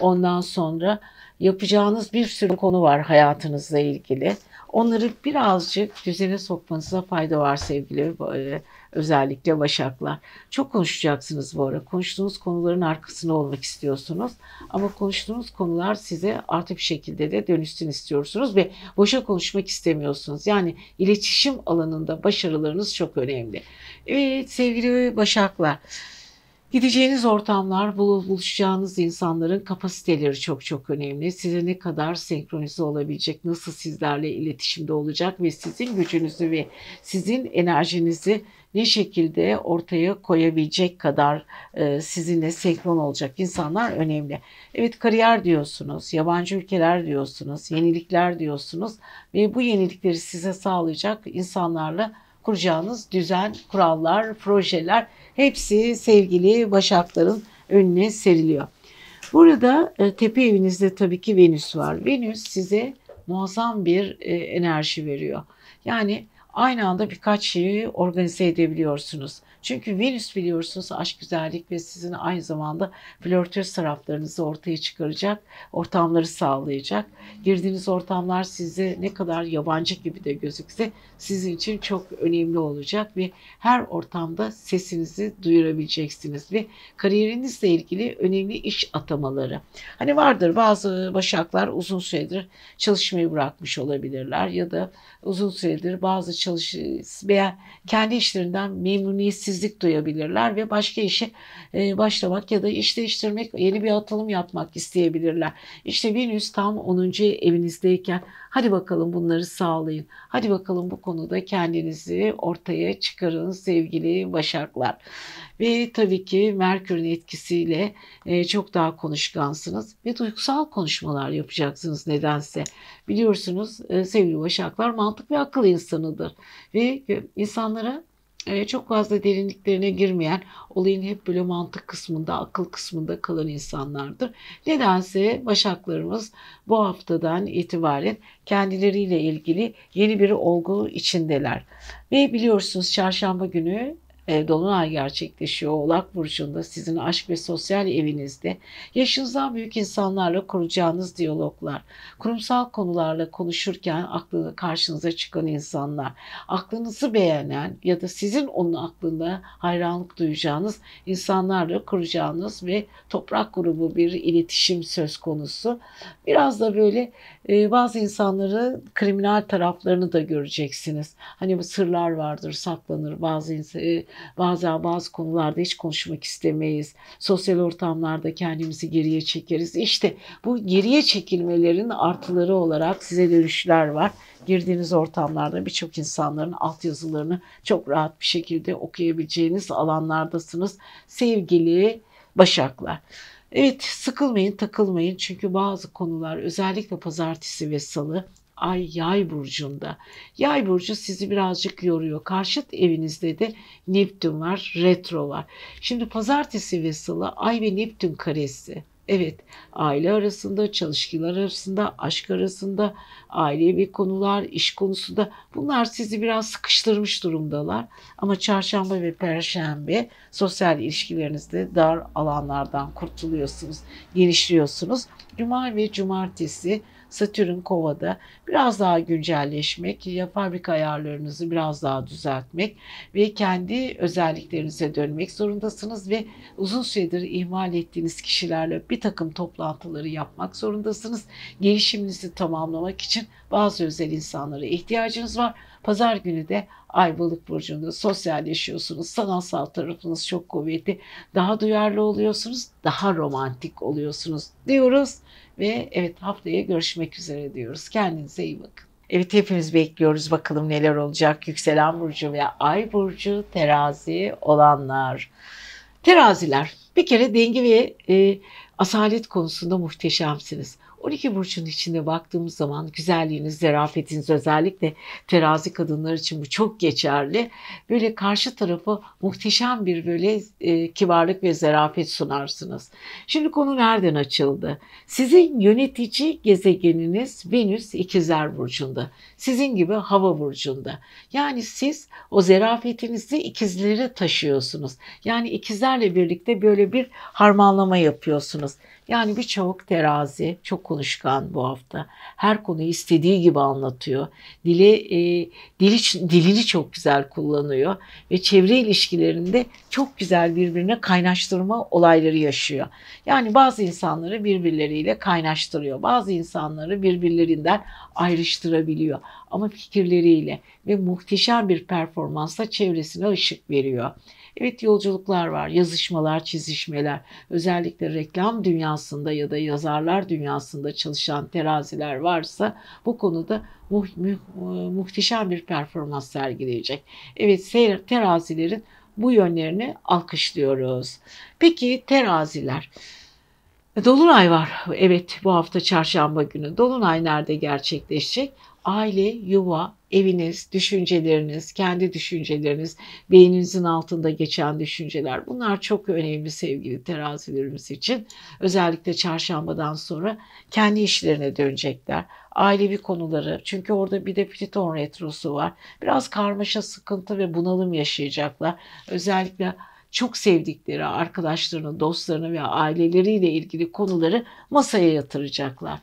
Ondan sonra yapacağınız bir sürü konu var hayatınızla ilgili. Onları birazcık düzene sokmanıza fayda var sevgili e, Özellikle Başaklar. Çok konuşacaksınız bu ara. Konuştuğunuz konuların arkasında olmak istiyorsunuz. Ama konuştuğunuz konular size artı bir şekilde de dönüşsün istiyorsunuz ve boşa konuşmak istemiyorsunuz. Yani iletişim alanında başarılarınız çok önemli. Evet sevgili Başaklar. Gideceğiniz ortamlar, buluşacağınız insanların kapasiteleri çok çok önemli. Size ne kadar senkronize olabilecek, nasıl sizlerle iletişimde olacak ve sizin gücünüzü ve sizin enerjinizi ne şekilde ortaya koyabilecek kadar e, sizinle senkron olacak insanlar önemli. Evet kariyer diyorsunuz, yabancı ülkeler diyorsunuz, yenilikler diyorsunuz ve bu yenilikleri size sağlayacak insanlarla kuracağınız düzen, kurallar, projeler hepsi sevgili Başakların önüne seriliyor. Burada e, tepe evinizde tabii ki Venüs var. Venüs size muazzam bir e, enerji veriyor. Yani aynı anda birkaç şeyi organize edebiliyorsunuz. Çünkü Venüs biliyorsunuz aşk güzellik ve sizin aynı zamanda flörtöz taraflarınızı ortaya çıkaracak, ortamları sağlayacak. Girdiğiniz ortamlar size ne kadar yabancı gibi de gözükse sizin için çok önemli olacak ve her ortamda sesinizi duyurabileceksiniz ve kariyerinizle ilgili önemli iş atamaları. Hani vardır bazı başaklar uzun süredir çalışmayı bırakmış olabilirler ya da uzun süredir bazı çalış veya kendi işlerinden memnuniyetsizlik duyabilirler ve başka işe e, başlamak ya da iş değiştirmek, yeni bir atılım yapmak isteyebilirler. İşte Venüs tam 10. evinizdeyken Hadi bakalım bunları sağlayın. Hadi bakalım bu konuda kendinizi ortaya çıkarın sevgili Başaklar. Ve tabii ki Merkür'ün etkisiyle e, çok daha konuşkansınız ve duygusal konuşmalar yapacaksınız nedense. Biliyorsunuz e, sevgili Başaklar mantık ve akıl insanıdır ve insanlara e, çok fazla derinliklerine girmeyen, olayın hep böyle mantık kısmında, akıl kısmında kalan insanlardır. Nedense başaklarımız bu haftadan itibaren kendileriyle ilgili yeni bir olgu içindeler. Ve biliyorsunuz çarşamba günü e, Dolunay gerçekleşiyor. Oğlak Burcu'nda sizin aşk ve sosyal evinizde yaşınızdan büyük insanlarla kuracağınız diyaloglar, kurumsal konularla konuşurken aklı karşınıza çıkan insanlar, aklınızı beğenen ya da sizin onun aklında hayranlık duyacağınız insanlarla kuracağınız ve toprak grubu bir iletişim söz konusu. Biraz da böyle e, bazı insanları kriminal taraflarını da göreceksiniz. Hani bu sırlar vardır, saklanır. Bazı e, Bazen bazı konularda hiç konuşmak istemeyiz. Sosyal ortamlarda kendimizi geriye çekeriz. İşte bu geriye çekilmelerin artıları olarak size dönüşler var. Girdiğiniz ortamlarda birçok insanların altyazılarını çok rahat bir şekilde okuyabileceğiniz alanlardasınız. Sevgili Başaklar. Evet sıkılmayın takılmayın çünkü bazı konular özellikle pazartesi ve salı ay yay burcunda. Yay burcu sizi birazcık yoruyor. Karşıt evinizde de Neptün var, retro var. Şimdi pazartesi ve salı ay ve Neptün karesi. Evet, aile arasında, çalışkiler arasında, aşk arasında, ailevi konular, iş konusunda bunlar sizi biraz sıkıştırmış durumdalar. Ama çarşamba ve perşembe sosyal ilişkilerinizde dar alanlardan kurtuluyorsunuz, genişliyorsunuz. Cuma ve cumartesi Satürn kovada biraz daha güncelleşmek, ya fabrika ayarlarınızı biraz daha düzeltmek ve kendi özelliklerinize dönmek zorundasınız ve uzun süredir ihmal ettiğiniz kişilerle bir takım toplantıları yapmak zorundasınız. Gelişiminizi tamamlamak için bazı özel insanlara ihtiyacınız var. Pazar günü de Ayvalık Burcu'nda sosyalleşiyorsunuz. Sanatsal tarafınız çok kuvvetli. Daha duyarlı oluyorsunuz. Daha romantik oluyorsunuz diyoruz. Ve evet haftaya görüşmek üzere diyoruz. Kendinize iyi bakın. Evet hepimiz bekliyoruz bakalım neler olacak. Yükselen Burcu veya Ay Burcu terazi olanlar. Teraziler bir kere denge ve e, asalet konusunda muhteşemsiniz. 12 burcun içinde baktığımız zaman güzelliğiniz, zarafetiniz özellikle terazi kadınlar için bu çok geçerli. Böyle karşı tarafı muhteşem bir böyle e, kibarlık ve zarafet sunarsınız. Şimdi konu nereden açıldı? Sizin yönetici gezegeniniz Venüs ikizler burcunda. Sizin gibi hava burcunda. Yani siz o zarafetinizi ikizlere taşıyorsunuz. Yani ikizlerle birlikte böyle bir harmanlama yapıyorsunuz. Yani bir çabuk terazi, çok konuşkan bu hafta. Her konuyu istediği gibi anlatıyor. Dili, e, dili dilini çok güzel kullanıyor ve çevre ilişkilerinde çok güzel birbirine kaynaştırma olayları yaşıyor. Yani bazı insanları birbirleriyle kaynaştırıyor. Bazı insanları birbirlerinden ayrıştırabiliyor ama fikirleriyle ve muhteşem bir performansla çevresine ışık veriyor. Evet yolculuklar var, yazışmalar, çizişmeler. Özellikle reklam dünyasında ya da yazarlar dünyasında çalışan teraziler varsa bu konuda mu mu e, muhteşem bir performans sergileyecek. Evet terazilerin bu yönlerini alkışlıyoruz. Peki teraziler. Dolunay var. Evet bu hafta çarşamba günü. Dolunay nerede gerçekleşecek? aile, yuva, eviniz, düşünceleriniz, kendi düşünceleriniz, beyninizin altında geçen düşünceler. Bunlar çok önemli sevgili terazilerimiz için. Özellikle çarşambadan sonra kendi işlerine dönecekler. Ailevi konuları çünkü orada bir de Plüton retrosu var. Biraz karmaşa, sıkıntı ve bunalım yaşayacaklar. Özellikle çok sevdikleri arkadaşlarını, dostlarını ve aileleriyle ilgili konuları masaya yatıracaklar.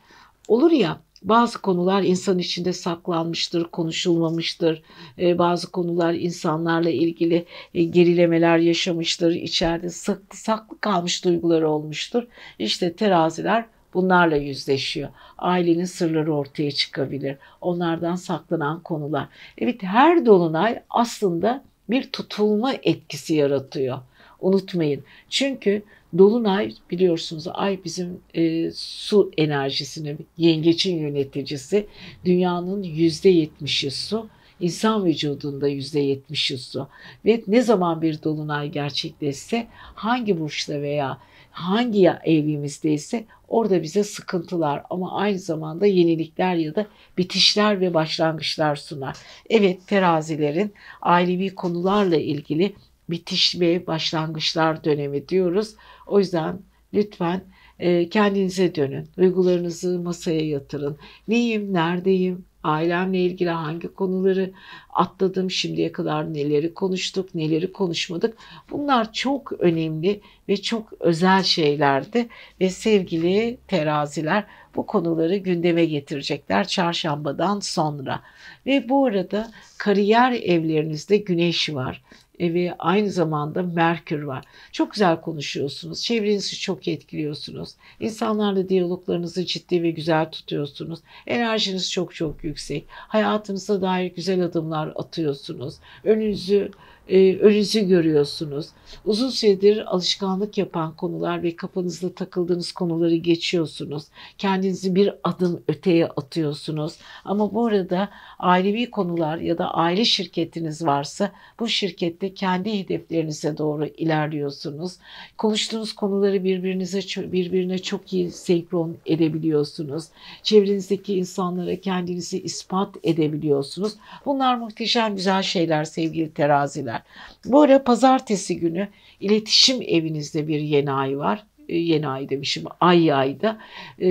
Olur ya bazı konular insan içinde saklanmıştır, konuşulmamıştır. Ee, bazı konular insanlarla ilgili e, gerilemeler yaşamıştır. içeride saklı, saklı kalmış duyguları olmuştur. İşte teraziler bunlarla yüzleşiyor. Ailenin sırları ortaya çıkabilir. Onlardan saklanan konular. Evet her dolunay aslında bir tutulma etkisi yaratıyor. Unutmayın. Çünkü Dolunay biliyorsunuz ay bizim e, su enerjisinin yengeçin yöneticisi. Dünyanın yüzde yetmişi su. İnsan vücudunda yüzde yetmişi su. Ve ne zaman bir dolunay gerçekleşse hangi burçta veya hangi evimizdeyse orada bize sıkıntılar ama aynı zamanda yenilikler ya da bitişler ve başlangıçlar sunar. Evet terazilerin ailevi konularla ilgili bitiş ve başlangıçlar dönemi diyoruz. O yüzden lütfen e, kendinize dönün. Duygularınızı masaya yatırın. Neyim, neredeyim, ailemle ilgili hangi konuları atladım, şimdiye kadar neleri konuştuk, neleri konuşmadık. Bunlar çok önemli ve çok özel şeylerdi ve sevgili teraziler bu konuları gündeme getirecekler çarşambadan sonra. Ve bu arada kariyer evlerinizde güneş var ve aynı zamanda Merkür var. Çok güzel konuşuyorsunuz. Çevrenizi çok etkiliyorsunuz. İnsanlarla diyaloglarınızı ciddi ve güzel tutuyorsunuz. Enerjiniz çok çok yüksek. Hayatınıza dair güzel adımlar atıyorsunuz. Önünüzü e, önünüzü görüyorsunuz. Uzun süredir alışkanlık yapan konular ve kafanızda takıldığınız konuları geçiyorsunuz. Kendinizi bir adım öteye atıyorsunuz. Ama bu arada ailevi konular ya da aile şirketiniz varsa bu şirkette kendi hedeflerinize doğru ilerliyorsunuz. Konuştuğunuz konuları birbirinize birbirine çok iyi senkron edebiliyorsunuz. Çevrenizdeki insanlara kendinizi ispat edebiliyorsunuz. Bunlar muhteşem güzel şeyler sevgili teraziler ürünler. Bu ara pazartesi günü iletişim evinizde bir yeni ay var e, yeni ay demişim ay ayda e,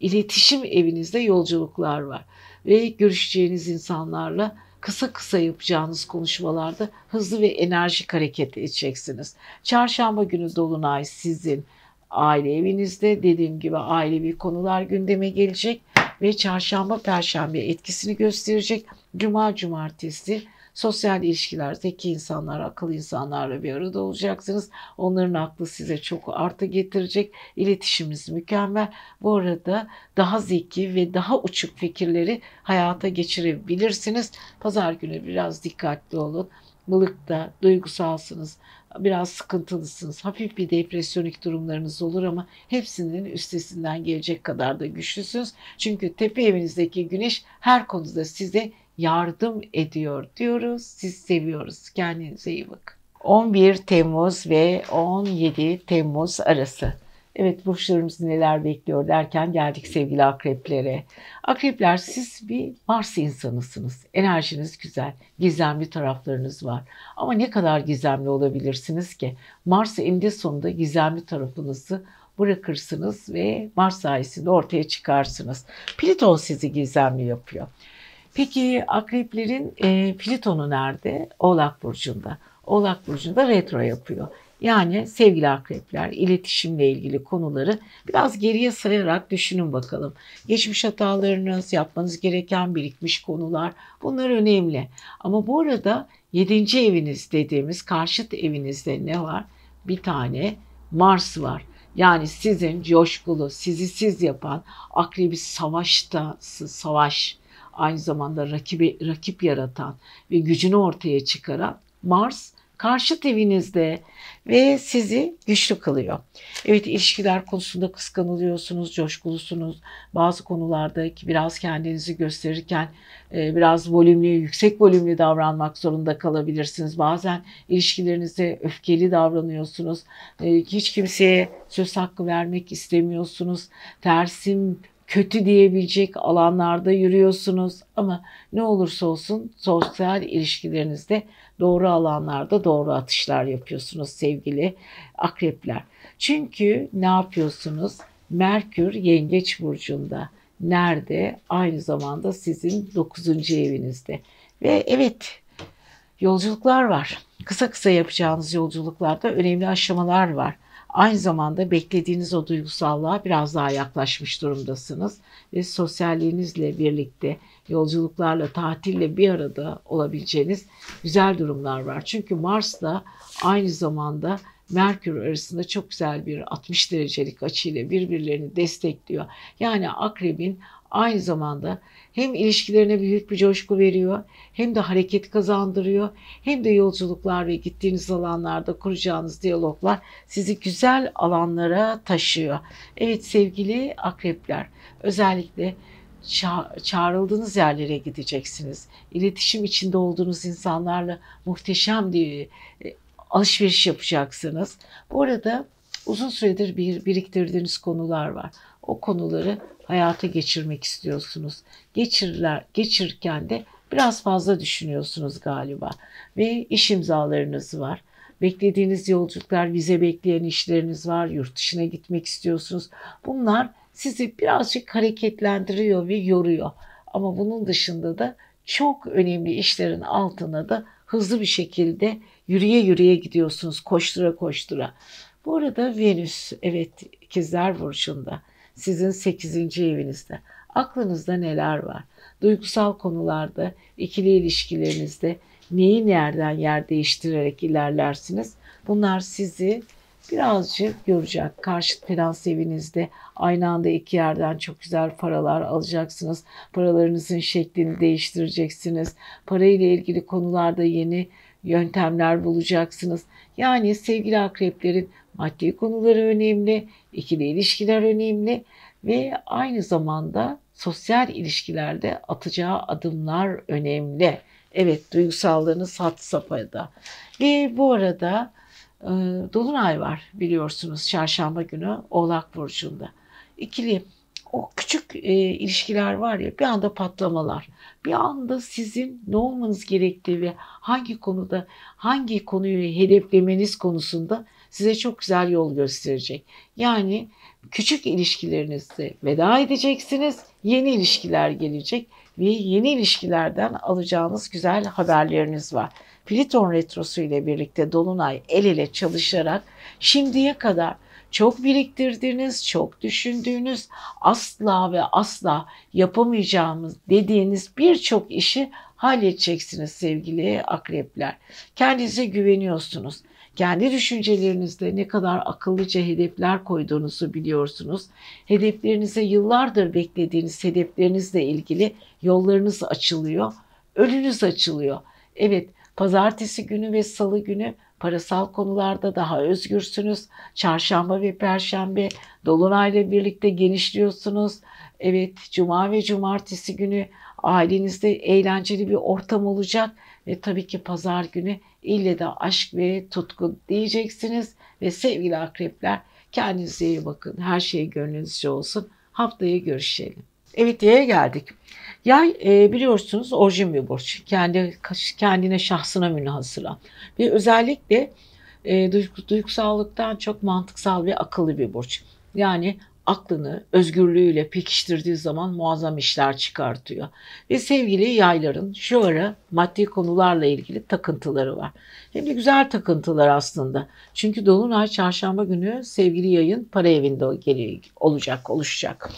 iletişim evinizde yolculuklar var ve görüşeceğiniz insanlarla kısa kısa yapacağınız konuşmalarda hızlı ve enerjik hareket edeceksiniz. Çarşamba günü dolunay sizin aile evinizde dediğim gibi ailevi konular gündeme gelecek ve çarşamba perşembe etkisini gösterecek. Cuma cumartesi Sosyal ilişkiler, zeki insanlar, akıllı insanlarla bir arada olacaksınız. Onların aklı size çok artı getirecek. İletişimimiz mükemmel. Bu arada daha zeki ve daha uçuk fikirleri hayata geçirebilirsiniz. Pazar günü biraz dikkatli olun. Mılıkta duygusalsınız, biraz sıkıntılısınız, hafif bir depresyonik durumlarınız olur ama hepsinin üstesinden gelecek kadar da güçlüsünüz. Çünkü tepe evinizdeki güneş her konuda size yardım ediyor diyoruz. Siz seviyoruz. Kendinize iyi bakın. 11 Temmuz ve 17 Temmuz arası. Evet burçlarımız neler bekliyor derken geldik sevgili akreplere. Akrepler siz bir Mars insanısınız. Enerjiniz güzel, gizemli taraflarınız var. Ama ne kadar gizemli olabilirsiniz ki? Mars eninde sonunda gizemli tarafınızı bırakırsınız ve Mars sayesinde ortaya çıkarsınız. Pliton sizi gizemli yapıyor. Peki akreplerin e, Plüton'u nerede? Oğlak Burcu'nda. Oğlak Burcu'nda retro yapıyor. Yani sevgili akrepler iletişimle ilgili konuları biraz geriye sayarak düşünün bakalım. Geçmiş hatalarınız, yapmanız gereken birikmiş konular bunlar önemli. Ama bu arada 7. eviniz dediğimiz karşıt evinizde ne var? Bir tane Mars var. Yani sizin coşkulu, sizi siz yapan akrebi savaşta, savaş, aynı zamanda rakibi, rakip yaratan ve gücünü ortaya çıkaran Mars karşı evinizde ve sizi güçlü kılıyor. Evet ilişkiler konusunda kıskanılıyorsunuz, coşkulusunuz. Bazı konularda ki biraz kendinizi gösterirken e, biraz volümlü, yüksek volümlü davranmak zorunda kalabilirsiniz. Bazen ilişkilerinizde öfkeli davranıyorsunuz. E, hiç kimseye söz hakkı vermek istemiyorsunuz. Tersim kötü diyebilecek alanlarda yürüyorsunuz ama ne olursa olsun sosyal ilişkilerinizde doğru alanlarda doğru atışlar yapıyorsunuz sevgili akrepler. Çünkü ne yapıyorsunuz? Merkür Yengeç burcunda. Nerede? Aynı zamanda sizin 9. evinizde. Ve evet yolculuklar var. Kısa kısa yapacağınız yolculuklarda önemli aşamalar var aynı zamanda beklediğiniz o duygusallığa biraz daha yaklaşmış durumdasınız ve sosyalliğinizle birlikte yolculuklarla, tatille bir arada olabileceğiniz güzel durumlar var. Çünkü Mars da aynı zamanda Merkür arasında çok güzel bir 60 derecelik açıyla birbirlerini destekliyor. Yani akrebin aynı zamanda hem ilişkilerine büyük bir coşku veriyor, hem de hareket kazandırıyor, hem de yolculuklar ve gittiğiniz alanlarda kuracağınız diyaloglar sizi güzel alanlara taşıyor. Evet sevgili akrepler, özellikle çağrıldığınız yerlere gideceksiniz. İletişim içinde olduğunuz insanlarla muhteşem bir e, alışveriş yapacaksınız. Bu arada uzun süredir bir biriktirdiğiniz konular var. O konuları hayata geçirmek istiyorsunuz. Geçirler, geçirirken de biraz fazla düşünüyorsunuz galiba. Ve iş imzalarınız var. Beklediğiniz yolculuklar, vize bekleyen işleriniz var. Yurt dışına gitmek istiyorsunuz. Bunlar sizi birazcık hareketlendiriyor ve yoruyor. Ama bunun dışında da çok önemli işlerin altına da hızlı bir şekilde yürüye yürüye gidiyorsunuz koştura koştura. Bu arada Venüs evet ikizler burcunda sizin 8. evinizde. Aklınızda neler var? Duygusal konularda, ikili ilişkilerinizde neyi nereden yer değiştirerek ilerlersiniz? Bunlar sizi birazcık görecek. Karşıt finans evinizde aynı anda iki yerden çok güzel paralar alacaksınız. Paralarınızın şeklini değiştireceksiniz. Parayla ilgili konularda yeni yöntemler bulacaksınız. Yani sevgili akreplerin maddi konuları önemli, ikili ilişkiler önemli ve aynı zamanda sosyal ilişkilerde atacağı adımlar önemli. Evet duygusallığınız hat safhada. Ve bu arada e, Dolunay var biliyorsunuz çarşamba günü Oğlak Burcu'nda. İkili o küçük e, ilişkiler var ya bir anda patlamalar. Bir anda sizin ne olmanız gerektiği ve hangi konuda hangi konuyu hedeflemeniz konusunda size çok güzel yol gösterecek. Yani küçük ilişkilerinizi veda edeceksiniz. Yeni ilişkiler gelecek ve yeni ilişkilerden alacağınız güzel haberleriniz var. Pliton retrosu ile birlikte dolunay el ele çalışarak şimdiye kadar çok biriktirdiğiniz, çok düşündüğünüz, asla ve asla yapamayacağımız dediğiniz birçok işi halledeceksiniz sevgili akrepler. Kendinize güveniyorsunuz. Kendi düşüncelerinizde ne kadar akıllıca hedefler koyduğunuzu biliyorsunuz. Hedeflerinize yıllardır beklediğiniz hedeflerinizle ilgili yollarınız açılıyor, önünüz açılıyor. Evet, pazartesi günü ve salı günü parasal konularda daha özgürsünüz. Çarşamba ve perşembe dolunayla birlikte genişliyorsunuz. Evet, cuma ve cumartesi günü ailenizde eğlenceli bir ortam olacak ve tabii ki pazar günü İlle de aşk ve tutku diyeceksiniz. Ve sevgili akrepler kendinize iyi bakın. Her şey gönlünüzce olsun. Haftaya görüşelim. Evet yaya geldik. Yay e, biliyorsunuz orijin bir burç. Kendi kendine şahsına münhasıra. Ve özellikle e, duygusallıktan çok mantıksal ve akıllı bir burç. Yani aklını özgürlüğüyle pekiştirdiği zaman muazzam işler çıkartıyor. Ve sevgili yayların şu ara maddi konularla ilgili takıntıları var. Hem de güzel takıntılar aslında. Çünkü Dolunay çarşamba günü sevgili yayın para evinde olacak, oluşacak.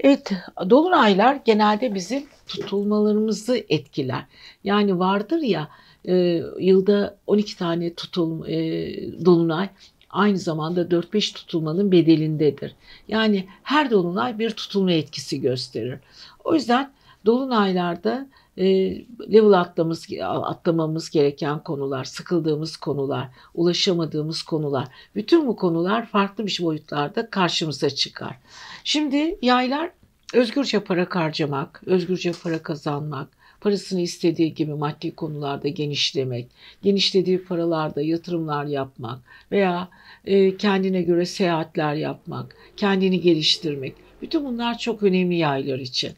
Evet, Dolunaylar genelde bizim tutulmalarımızı etkiler. Yani vardır ya e, yılda 12 tane tutulma, e, Dolunay aynı zamanda 4-5 tutulmanın bedelindedir. Yani her dolunay bir tutulma etkisi gösterir. O yüzden dolunaylarda e, level atlamamız, atlamamız gereken konular, sıkıldığımız konular, ulaşamadığımız konular, bütün bu konular farklı bir boyutlarda karşımıza çıkar. Şimdi yaylar özgürce para harcamak, özgürce para kazanmak, parasını istediği gibi maddi konularda genişlemek, genişlediği paralarda yatırımlar yapmak veya e, kendine göre seyahatler yapmak, kendini geliştirmek. Bütün bunlar çok önemli yaylar için.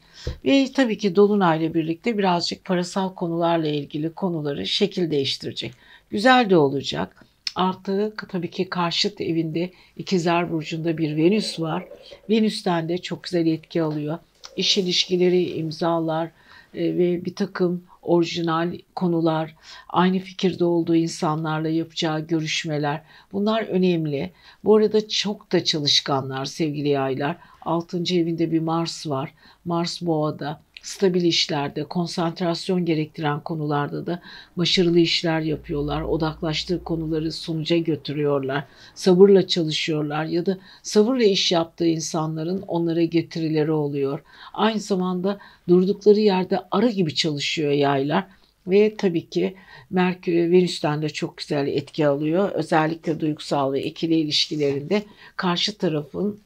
Ve tabii ki Dolunay'la birlikte birazcık parasal konularla ilgili konuları şekil değiştirecek. Güzel de olacak. Artık tabii ki karşıt evinde ikizler burcunda bir Venüs var. Venüs'ten de çok güzel etki alıyor. İş ilişkileri, imzalar, e, ve bir takım orijinal konular, aynı fikirde olduğu insanlarla yapacağı görüşmeler bunlar önemli. Bu arada çok da çalışkanlar sevgili yaylar. 6. evinde bir Mars var. Mars boğada stabil işlerde, konsantrasyon gerektiren konularda da başarılı işler yapıyorlar. Odaklaştığı konuları sonuca götürüyorlar. Sabırla çalışıyorlar ya da sabırla iş yaptığı insanların onlara getirileri oluyor. Aynı zamanda durdukları yerde ara gibi çalışıyor yaylar. Ve tabii ki Merkür Venüs'ten de çok güzel etki alıyor. Özellikle duygusal ve ikili ilişkilerinde karşı tarafın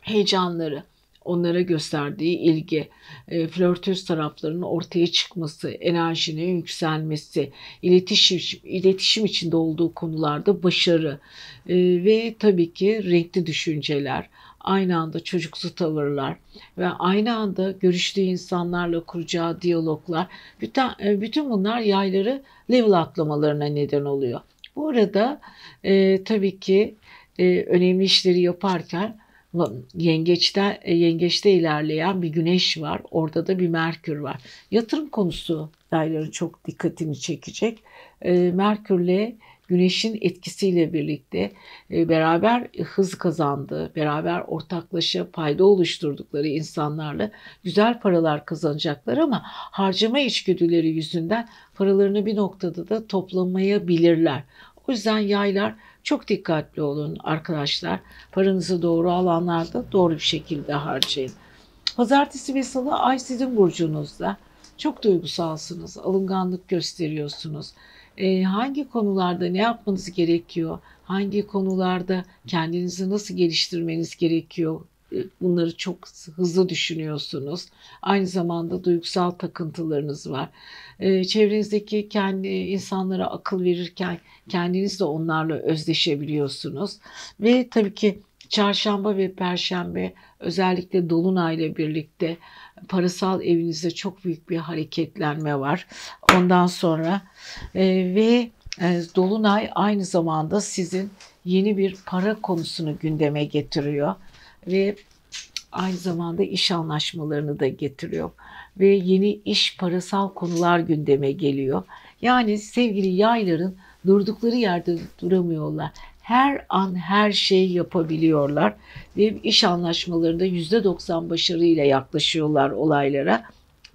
heyecanları, onlara gösterdiği ilgi, e, flörtöz taraflarının ortaya çıkması, enerjinin yükselmesi, iletişim, iletişim içinde olduğu konularda başarı e, ve tabii ki renkli düşünceler, aynı anda çocuksu tavırlar ve aynı anda görüştüğü insanlarla kuracağı diyaloglar, bütün, e, bütün bunlar yayları level atlamalarına neden oluyor. Bu arada e, tabii ki e, önemli işleri yaparken yengeçte e, yengeçte ilerleyen bir güneş var. Orada da bir merkür var. Yatırım konusu dayların çok dikkatini çekecek. E, Merkürle güneşin etkisiyle birlikte e, beraber hız kazandığı, beraber ortaklaşa fayda oluşturdukları insanlarla güzel paralar kazanacaklar ama harcama içgüdüleri yüzünden paralarını bir noktada da toplamayabilirler. O yüzden yaylar çok dikkatli olun arkadaşlar. Paranızı doğru alanlarda doğru bir şekilde harcayın. Pazartesi ve salı ay sizin burcunuzda. Çok duygusalsınız, alınganlık gösteriyorsunuz. Ee, hangi konularda ne yapmanız gerekiyor? Hangi konularda kendinizi nasıl geliştirmeniz gerekiyor? E, bunları çok hızlı düşünüyorsunuz. Aynı zamanda duygusal takıntılarınız var. E, çevrenizdeki kendi e, insanlara akıl verirken kendiniz de onlarla özdeşebiliyorsunuz. Ve tabii ki çarşamba ve perşembe özellikle dolunayla birlikte parasal evinizde çok büyük bir hareketlenme var. Ondan sonra ve dolunay aynı zamanda sizin yeni bir para konusunu gündeme getiriyor ve aynı zamanda iş anlaşmalarını da getiriyor ve yeni iş parasal konular gündeme geliyor. Yani sevgili yayların durdukları yerde duramıyorlar. Her an her şeyi yapabiliyorlar ve iş anlaşmalarında %90 başarıyla yaklaşıyorlar olaylara.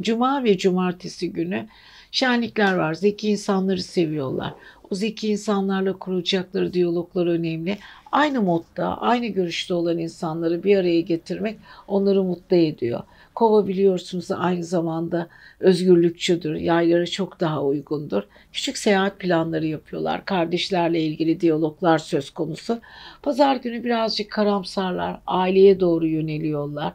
Cuma ve cumartesi günü şenlikler var. Zeki insanları seviyorlar. O zeki insanlarla kuracakları diyaloglar önemli. Aynı modda, aynı görüşte olan insanları bir araya getirmek onları mutlu ediyor. Kova biliyorsunuz aynı zamanda özgürlükçüdür. Yaylara çok daha uygundur. Küçük seyahat planları yapıyorlar. Kardeşlerle ilgili diyaloglar söz konusu. Pazar günü birazcık karamsarlar. Aileye doğru yöneliyorlar.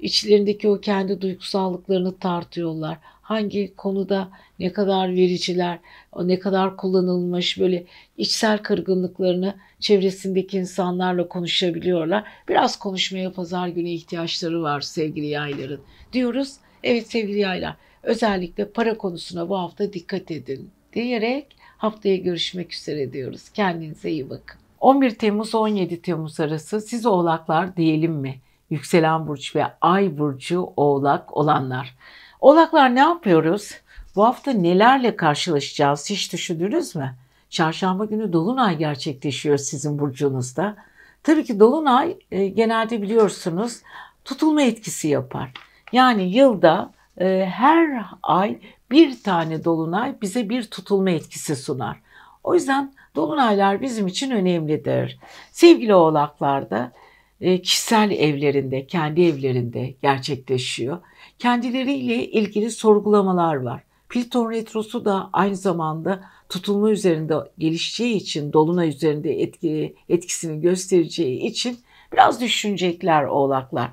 İçlerindeki o kendi duygusallıklarını tartıyorlar. Hangi konuda ne kadar vericiler, ne kadar kullanılmış böyle içsel kırgınlıklarını çevresindeki insanlarla konuşabiliyorlar. Biraz konuşmaya pazar günü ihtiyaçları var sevgili yayların diyoruz. Evet sevgili yaylar özellikle para konusuna bu hafta dikkat edin diyerek haftaya görüşmek üzere diyoruz. Kendinize iyi bakın. 11 Temmuz 17 Temmuz arası siz oğlaklar diyelim mi? Yükselen burç ve ay burcu oğlak olanlar. Oğlaklar ne yapıyoruz? Bu hafta nelerle karşılaşacağız hiç düşündünüz mü? Çarşamba günü Dolunay gerçekleşiyor sizin burcunuzda. Tabii ki Dolunay e, genelde biliyorsunuz tutulma etkisi yapar. Yani yılda e, her ay bir tane Dolunay bize bir tutulma etkisi sunar. O yüzden Dolunaylar bizim için önemlidir. Sevgili oğlaklarda e, kişisel evlerinde, kendi evlerinde gerçekleşiyor. Kendileriyle ilgili sorgulamalar var. Pliton retrosu da aynı zamanda tutulma üzerinde gelişeceği için, dolunay üzerinde etki, etkisini göstereceği için biraz düşünecekler oğlaklar.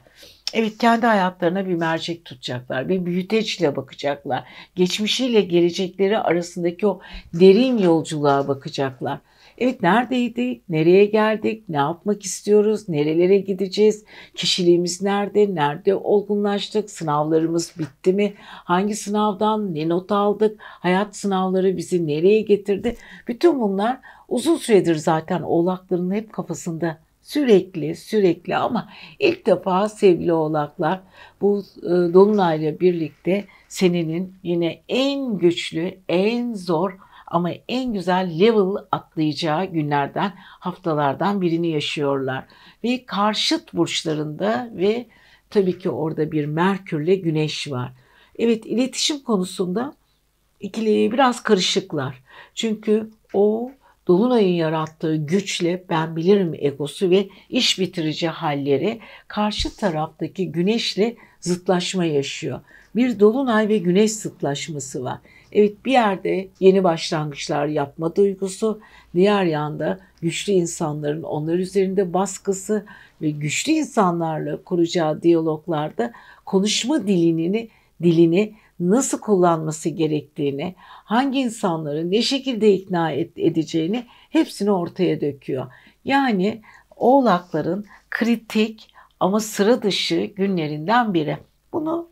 Evet kendi hayatlarına bir mercek tutacaklar, bir büyüteçle bakacaklar. Geçmişiyle gelecekleri arasındaki o derin yolculuğa bakacaklar. Evet neredeydik, nereye geldik, ne yapmak istiyoruz, nerelere gideceğiz, kişiliğimiz nerede, nerede olgunlaştık, sınavlarımız bitti mi, hangi sınavdan ne not aldık, hayat sınavları bizi nereye getirdi. Bütün bunlar uzun süredir zaten oğlakların hep kafasında sürekli sürekli ama ilk defa sevgili oğlaklar bu e, dolunayla birlikte senenin yine en güçlü, en zor ama en güzel level atlayacağı günlerden, haftalardan birini yaşıyorlar. Ve karşıt burçlarında ve tabii ki orada bir Merkürle Güneş var. Evet iletişim konusunda ikili biraz karışıklar. Çünkü o Dolunay'ın yarattığı güçle ben bilirim egosu ve iş bitirici halleri karşı taraftaki güneşle zıtlaşma yaşıyor. Bir dolunay ve güneş zıtlaşması var. Evet bir yerde yeni başlangıçlar yapma duygusu, diğer yanda güçlü insanların onlar üzerinde baskısı ve güçlü insanlarla kuracağı diyaloglarda konuşma dilini dilini nasıl kullanması gerektiğini, hangi insanları ne şekilde ikna edeceğini hepsini ortaya döküyor. Yani oğlakların kritik ama sıra dışı günlerinden biri. Bunu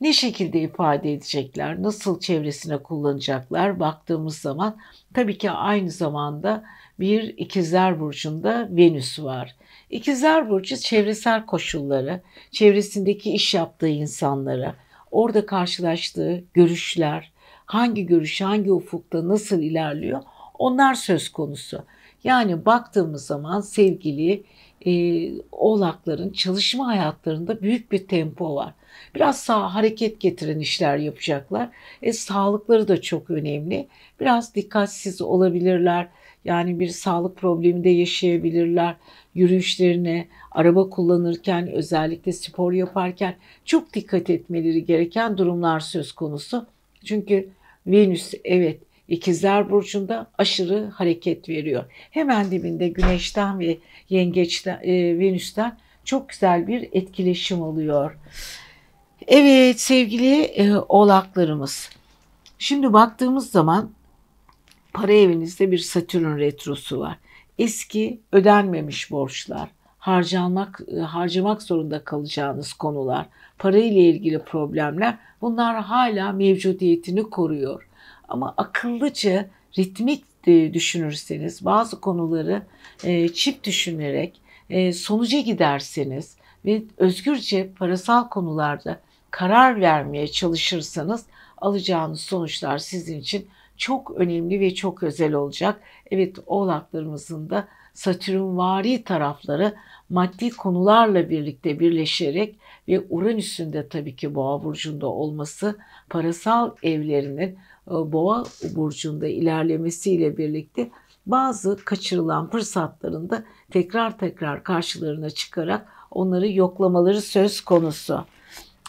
ne şekilde ifade edecekler, nasıl çevresine kullanacaklar baktığımız zaman tabii ki aynı zamanda bir ikizler burcunda Venüs var. İkizler burcu çevresel koşulları, çevresindeki iş yaptığı insanlara, orada karşılaştığı görüşler, hangi görüş, hangi ufukta nasıl ilerliyor onlar söz konusu. Yani baktığımız zaman sevgili e, oğlakların çalışma hayatlarında büyük bir tempo var. Biraz sağ hareket getiren işler yapacaklar. E, sağlıkları da çok önemli. Biraz dikkatsiz olabilirler. Yani bir sağlık problemi de yaşayabilirler. Yürüyüşlerine, araba kullanırken, özellikle spor yaparken çok dikkat etmeleri gereken durumlar söz konusu. Çünkü Venüs evet İkizler burcunda aşırı hareket veriyor. Hemen dibinde Güneş'ten ve Yengeç'ten, e, Venüs'ten çok güzel bir etkileşim alıyor. Evet sevgili e, oğlaklarımız. Şimdi baktığımız zaman para evinizde bir Satürn retrosu var. Eski ödenmemiş borçlar, harcamak e, harcamak zorunda kalacağınız konular, para ile ilgili problemler bunlar hala mevcudiyetini koruyor. Ama akıllıca, ritmik e, düşünürseniz, bazı konuları e, çift düşünerek sonuca giderseniz ve özgürce parasal konularda karar vermeye çalışırsanız alacağınız sonuçlar sizin için çok önemli ve çok özel olacak. Evet oğlaklarımızın da satürnvari tarafları maddi konularla birlikte birleşerek ve Uranüs'ün de tabii ki boğa burcunda olması parasal evlerinin e, boğa burcunda ilerlemesiyle birlikte bazı kaçırılan fırsatların da tekrar tekrar karşılarına çıkarak onları yoklamaları söz konusu.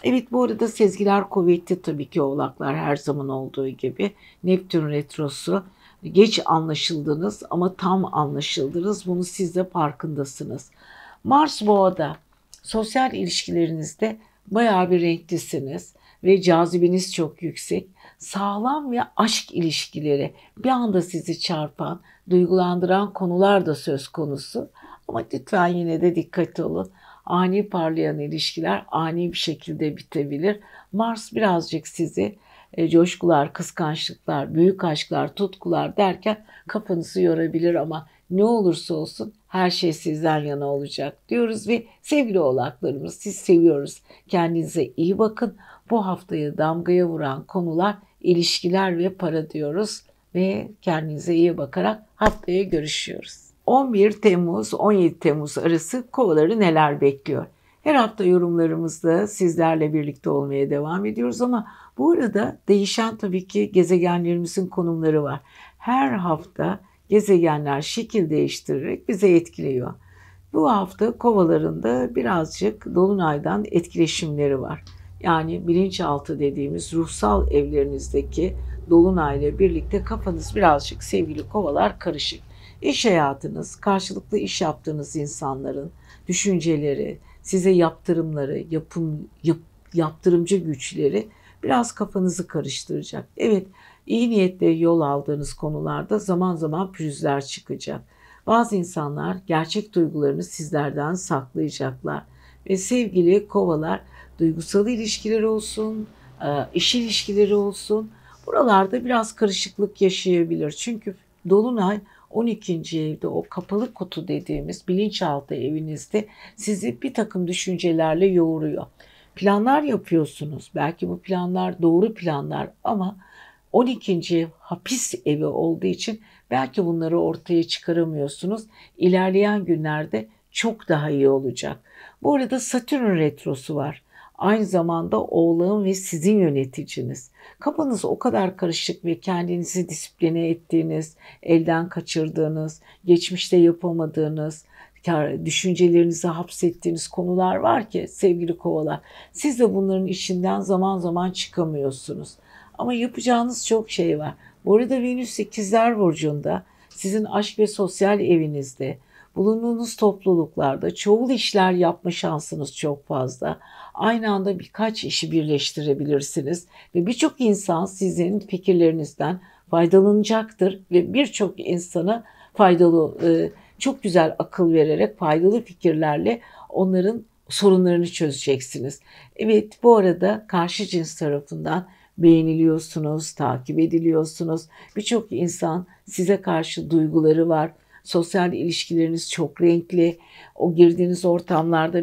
Evet bu arada sezgiler kuvvetli tabii ki oğlaklar her zaman olduğu gibi. Neptün retrosu geç anlaşıldınız ama tam anlaşıldınız. Bunu siz de farkındasınız. Mars boğada sosyal ilişkilerinizde bayağı bir renklisiniz ve cazibeniz çok yüksek. Sağlam ve aşk ilişkileri bir anda sizi çarpan, duygulandıran konular da söz konusu. Ama lütfen yine de dikkat olun ani parlayan ilişkiler ani bir şekilde bitebilir. Mars birazcık sizi e, coşkular, kıskançlıklar, büyük aşklar, tutkular derken kafanızı yorabilir ama ne olursa olsun her şey sizden yana olacak diyoruz ve sevgili oğlaklarımız siz seviyoruz. Kendinize iyi bakın. Bu haftayı damgaya vuran konular ilişkiler ve para diyoruz ve kendinize iyi bakarak haftaya görüşüyoruz. 11 Temmuz 17 Temmuz arası kovaları neler bekliyor? Her hafta yorumlarımızda sizlerle birlikte olmaya devam ediyoruz ama bu arada değişen tabii ki gezegenlerimizin konumları var. Her hafta gezegenler şekil değiştirerek bize etkiliyor. Bu hafta kovalarında birazcık dolunaydan etkileşimleri var. Yani bilinçaltı dediğimiz ruhsal evlerinizdeki dolunayla birlikte kafanız birazcık sevgili kovalar karışık. İş hayatınız, karşılıklı iş yaptığınız insanların düşünceleri, size yaptırımları, yapım yap, yaptırımcı güçleri biraz kafanızı karıştıracak. Evet, iyi niyetle yol aldığınız konularda zaman zaman pürüzler çıkacak. Bazı insanlar gerçek duygularını sizlerden saklayacaklar ve sevgili kovalar duygusal ilişkiler olsun, e, iş ilişkileri olsun. Buralarda biraz karışıklık yaşayabilir. Çünkü dolunay 12. evde o kapalı kutu dediğimiz bilinçaltı evinizde sizi bir takım düşüncelerle yoğuruyor. Planlar yapıyorsunuz. Belki bu planlar doğru planlar ama 12. ev hapis evi olduğu için belki bunları ortaya çıkaramıyorsunuz. İlerleyen günlerde çok daha iyi olacak. Bu arada Satürn retrosu var aynı zamanda oğlağın ve sizin yöneticiniz. Kafanız o kadar karışık ve kendinizi disipline ettiğiniz, elden kaçırdığınız, geçmişte yapamadığınız, düşüncelerinizi hapsettiğiniz konular var ki sevgili kovalar. Siz de bunların içinden zaman zaman çıkamıyorsunuz. Ama yapacağınız çok şey var. Bu arada Venüs 8'ler burcunda sizin aşk ve sosyal evinizde, bulunduğunuz topluluklarda çoğul işler yapma şansınız çok fazla. Aynı anda birkaç işi birleştirebilirsiniz ve birçok insan sizin fikirlerinizden faydalanacaktır ve birçok insana faydalı e, çok güzel akıl vererek faydalı fikirlerle onların sorunlarını çözeceksiniz. Evet bu arada karşı cins tarafından beğeniliyorsunuz, takip ediliyorsunuz. Birçok insan size karşı duyguları var. Sosyal ilişkileriniz çok renkli. O girdiğiniz ortamlarda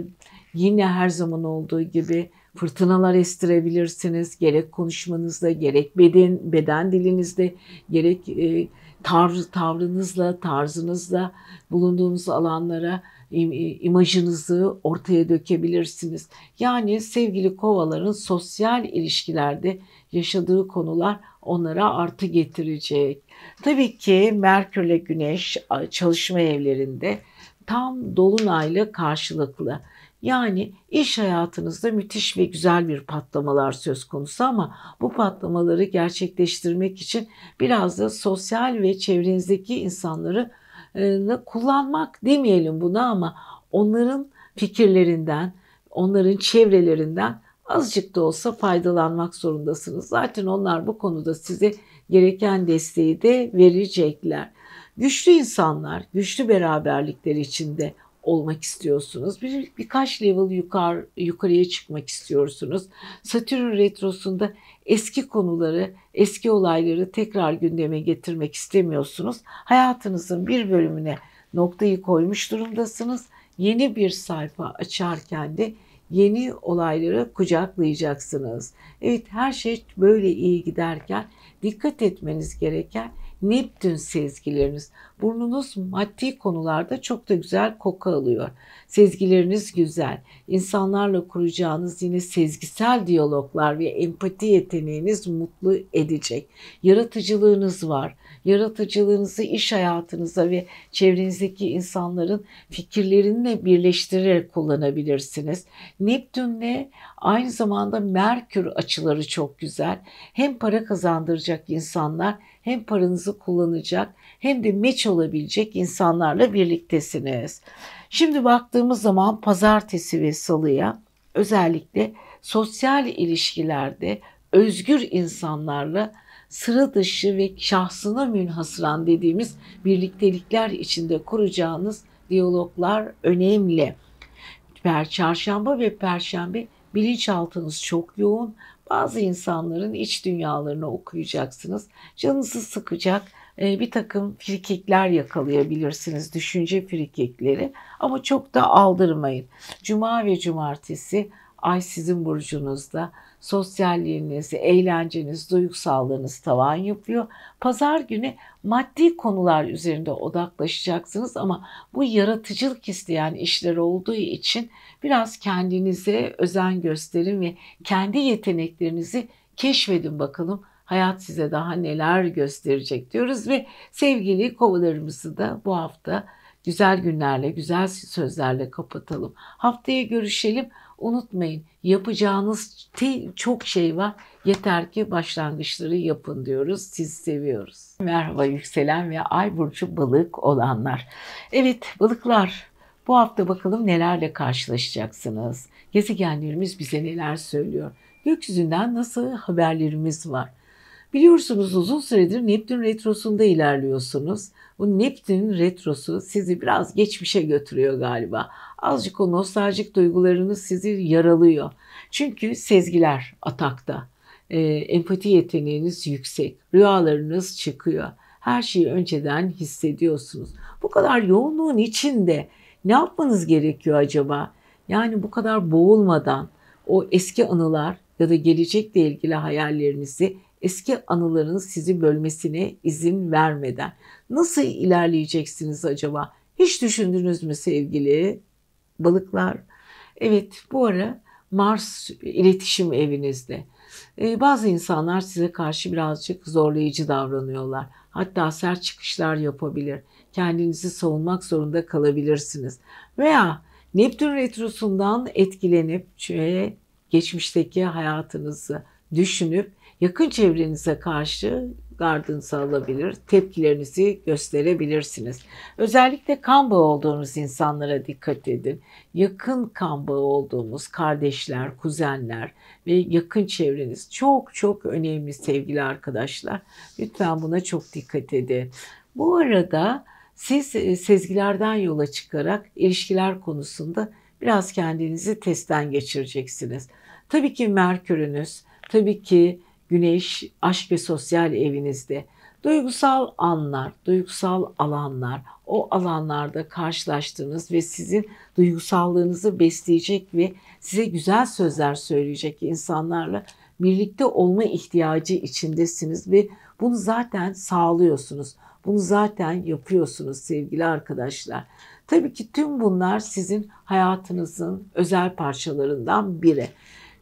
yine her zaman olduğu gibi fırtınalar estirebilirsiniz. Gerek konuşmanızda, gerek beden beden dilinizde, gerek e, tavrı tavrınızla, tarzınızla bulunduğunuz alanlara imajınızı ortaya dökebilirsiniz. Yani sevgili kovaların sosyal ilişkilerde yaşadığı konular onlara artı getirecek. Tabii ki Merkürle Güneş çalışma evlerinde tam dolunayla karşılıklı. Yani iş hayatınızda müthiş ve güzel bir patlamalar söz konusu ama bu patlamaları gerçekleştirmek için biraz da sosyal ve çevrenizdeki insanları e, kullanmak demeyelim buna ama onların fikirlerinden, onların çevrelerinden azıcık da olsa faydalanmak zorundasınız. Zaten onlar bu konuda sizi gereken desteği de verecekler. Güçlü insanlar, güçlü beraberlikler içinde olmak istiyorsunuz. Bir, birkaç level yukarı, yukarıya çıkmak istiyorsunuz. Satürn retrosunda eski konuları, eski olayları tekrar gündeme getirmek istemiyorsunuz. Hayatınızın bir bölümüne noktayı koymuş durumdasınız. Yeni bir sayfa açarken de yeni olaylara kucaklayacaksınız. Evet her şey böyle iyi giderken dikkat etmeniz gereken Neptün sezgileriniz. Burnunuz maddi konularda çok da güzel koku alıyor. Sezgileriniz güzel. İnsanlarla kuracağınız yine sezgisel diyaloglar ve empati yeteneğiniz mutlu edecek. Yaratıcılığınız var yaratıcılığınızı iş hayatınıza ve çevrenizdeki insanların fikirlerini birleştirerek kullanabilirsiniz. Neptünle aynı zamanda Merkür açıları çok güzel. Hem para kazandıracak insanlar hem paranızı kullanacak hem de meç olabilecek insanlarla birliktesiniz. Şimdi baktığımız zaman pazartesi ve salıya özellikle sosyal ilişkilerde özgür insanlarla sıra dışı ve şahsına münhasıran dediğimiz birliktelikler içinde kuracağınız diyaloglar önemli. Per çarşamba ve perşembe bilinçaltınız çok yoğun. Bazı insanların iç dünyalarını okuyacaksınız. Canınızı sıkacak e, bir takım frikikler yakalayabilirsiniz. Düşünce frikikleri ama çok da aldırmayın. Cuma ve cumartesi Ay sizin burcunuzda sosyalliğinizi, eğlenceniz, duygusallığınız tavan yapıyor. Pazar günü maddi konular üzerinde odaklaşacaksınız ama bu yaratıcılık isteyen işler olduğu için biraz kendinize özen gösterin ve kendi yeteneklerinizi keşfedin bakalım. Hayat size daha neler gösterecek diyoruz ve sevgili kovalarımızı da bu hafta güzel günlerle, güzel sözlerle kapatalım. Haftaya görüşelim. Unutmayın yapacağınız çok şey var. Yeter ki başlangıçları yapın diyoruz. Siz seviyoruz. Merhaba yükselen ve ay burcu balık olanlar. Evet balıklar bu hafta bakalım nelerle karşılaşacaksınız. Gezegenlerimiz bize neler söylüyor? Gökyüzünden nasıl haberlerimiz var? Biliyorsunuz uzun süredir Neptün retrosunda ilerliyorsunuz. Bu Neptün retrosu sizi biraz geçmişe götürüyor galiba. Azıcık o nostaljik duygularınız sizi yaralıyor. Çünkü sezgiler atakta. E, empati yeteneğiniz yüksek. Rüyalarınız çıkıyor. Her şeyi önceden hissediyorsunuz. Bu kadar yoğunluğun içinde ne yapmanız gerekiyor acaba? Yani bu kadar boğulmadan o eski anılar ya da gelecekle ilgili hayallerinizi eski anıların sizi bölmesine izin vermeden. Nasıl ilerleyeceksiniz acaba? Hiç düşündünüz mü sevgili balıklar? Evet bu ara Mars iletişim evinizde. Ee, bazı insanlar size karşı birazcık zorlayıcı davranıyorlar. Hatta sert çıkışlar yapabilir. Kendinizi savunmak zorunda kalabilirsiniz. Veya Neptün retrosundan etkilenip geçmişteki hayatınızı düşünüp yakın çevrenize karşı gardınızı alabilir, tepkilerinizi gösterebilirsiniz. Özellikle kan bağı olduğunuz insanlara dikkat edin. Yakın kan bağı olduğumuz kardeşler, kuzenler ve yakın çevreniz çok çok önemli sevgili arkadaşlar. Lütfen buna çok dikkat edin. Bu arada siz e, sezgilerden yola çıkarak ilişkiler konusunda biraz kendinizi testten geçireceksiniz. Tabii ki Merkür'ünüz, tabii ki Güneş aşk ve sosyal evinizde. Duygusal anlar, duygusal alanlar, o alanlarda karşılaştığınız ve sizin duygusallığınızı besleyecek ve size güzel sözler söyleyecek insanlarla birlikte olma ihtiyacı içindesiniz ve bunu zaten sağlıyorsunuz. Bunu zaten yapıyorsunuz sevgili arkadaşlar. Tabii ki tüm bunlar sizin hayatınızın özel parçalarından biri.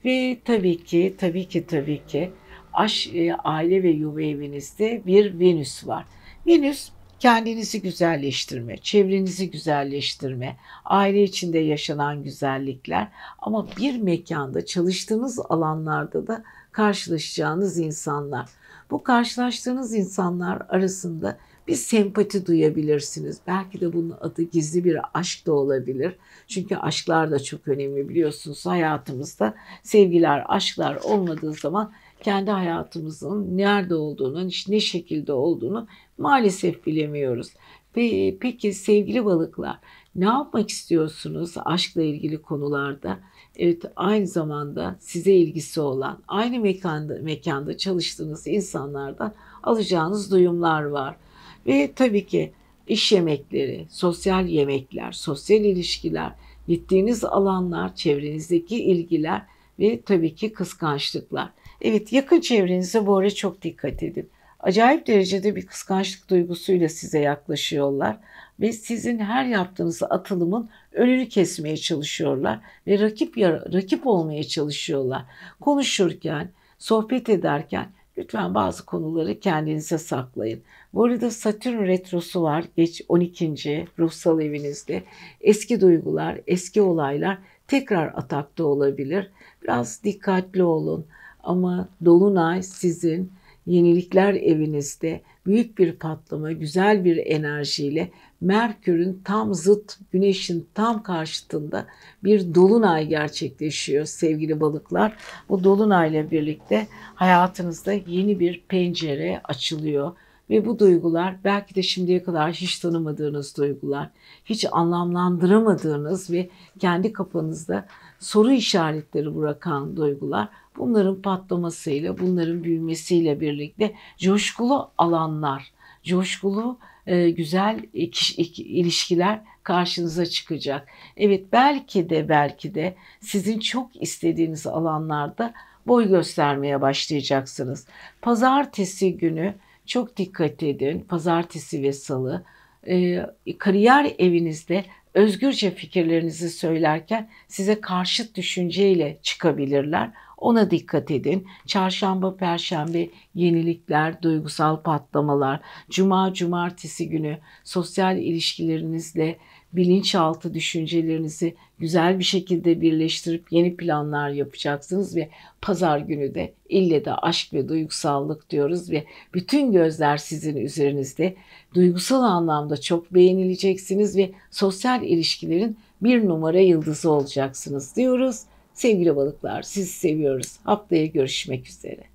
Ve tabii ki, tabii ki, tabii ki aş, e, aile ve yuva evinizde bir Venüs var. Venüs kendinizi güzelleştirme, çevrenizi güzelleştirme, aile içinde yaşanan güzellikler ama bir mekanda çalıştığınız alanlarda da karşılaşacağınız insanlar. Bu karşılaştığınız insanlar arasında bir sempati duyabilirsiniz. Belki de bunun adı gizli bir aşk da olabilir. Çünkü aşklar da çok önemli biliyorsunuz hayatımızda. Sevgiler, aşklar olmadığı zaman kendi hayatımızın nerede olduğunu, ne şekilde olduğunu maalesef bilemiyoruz. Peki sevgili balıklar ne yapmak istiyorsunuz aşkla ilgili konularda? Evet aynı zamanda size ilgisi olan aynı mekanda, mekanda çalıştığınız insanlardan alacağınız duyumlar var. Ve tabii ki iş yemekleri, sosyal yemekler, sosyal ilişkiler, gittiğiniz alanlar, çevrenizdeki ilgiler ve tabii ki kıskançlıklar. Evet yakın çevrenize bu ara çok dikkat edin. Acayip derecede bir kıskançlık duygusuyla size yaklaşıyorlar ve sizin her yaptığınız atılımın önünü kesmeye çalışıyorlar ve rakip rakip olmaya çalışıyorlar. Konuşurken, sohbet ederken lütfen bazı konuları kendinize saklayın. Bu arada Satürn retrosu var. Geç 12. ruhsal evinizde. Eski duygular, eski olaylar tekrar atakta olabilir. Biraz dikkatli olun. Ama Dolunay sizin yenilikler evinizde büyük bir patlama, güzel bir enerjiyle Merkür'ün tam zıt, Güneş'in tam karşıtında bir dolunay gerçekleşiyor sevgili balıklar. Bu dolunayla birlikte hayatınızda yeni bir pencere açılıyor ve bu duygular belki de şimdiye kadar hiç tanımadığınız duygular, hiç anlamlandıramadığınız ve kendi kapınızda soru işaretleri bırakan duygular bunların patlamasıyla, bunların büyümesiyle birlikte coşkulu alanlar, coşkulu e, güzel e, e, ilişkiler karşınıza çıkacak. Evet belki de belki de sizin çok istediğiniz alanlarda boy göstermeye başlayacaksınız. Pazartesi günü çok dikkat edin. Pazartesi ve salı kariyer evinizde özgürce fikirlerinizi söylerken size karşıt düşünceyle çıkabilirler. Ona dikkat edin. Çarşamba, perşembe yenilikler, duygusal patlamalar, cuma, cumartesi günü sosyal ilişkilerinizle bilinçaltı düşüncelerinizi güzel bir şekilde birleştirip yeni planlar yapacaksınız ve pazar günü de ille de aşk ve duygusallık diyoruz ve bütün gözler sizin üzerinizde. Duygusal anlamda çok beğenileceksiniz ve sosyal ilişkilerin bir numara yıldızı olacaksınız diyoruz. Sevgili balıklar sizi seviyoruz. Haftaya görüşmek üzere.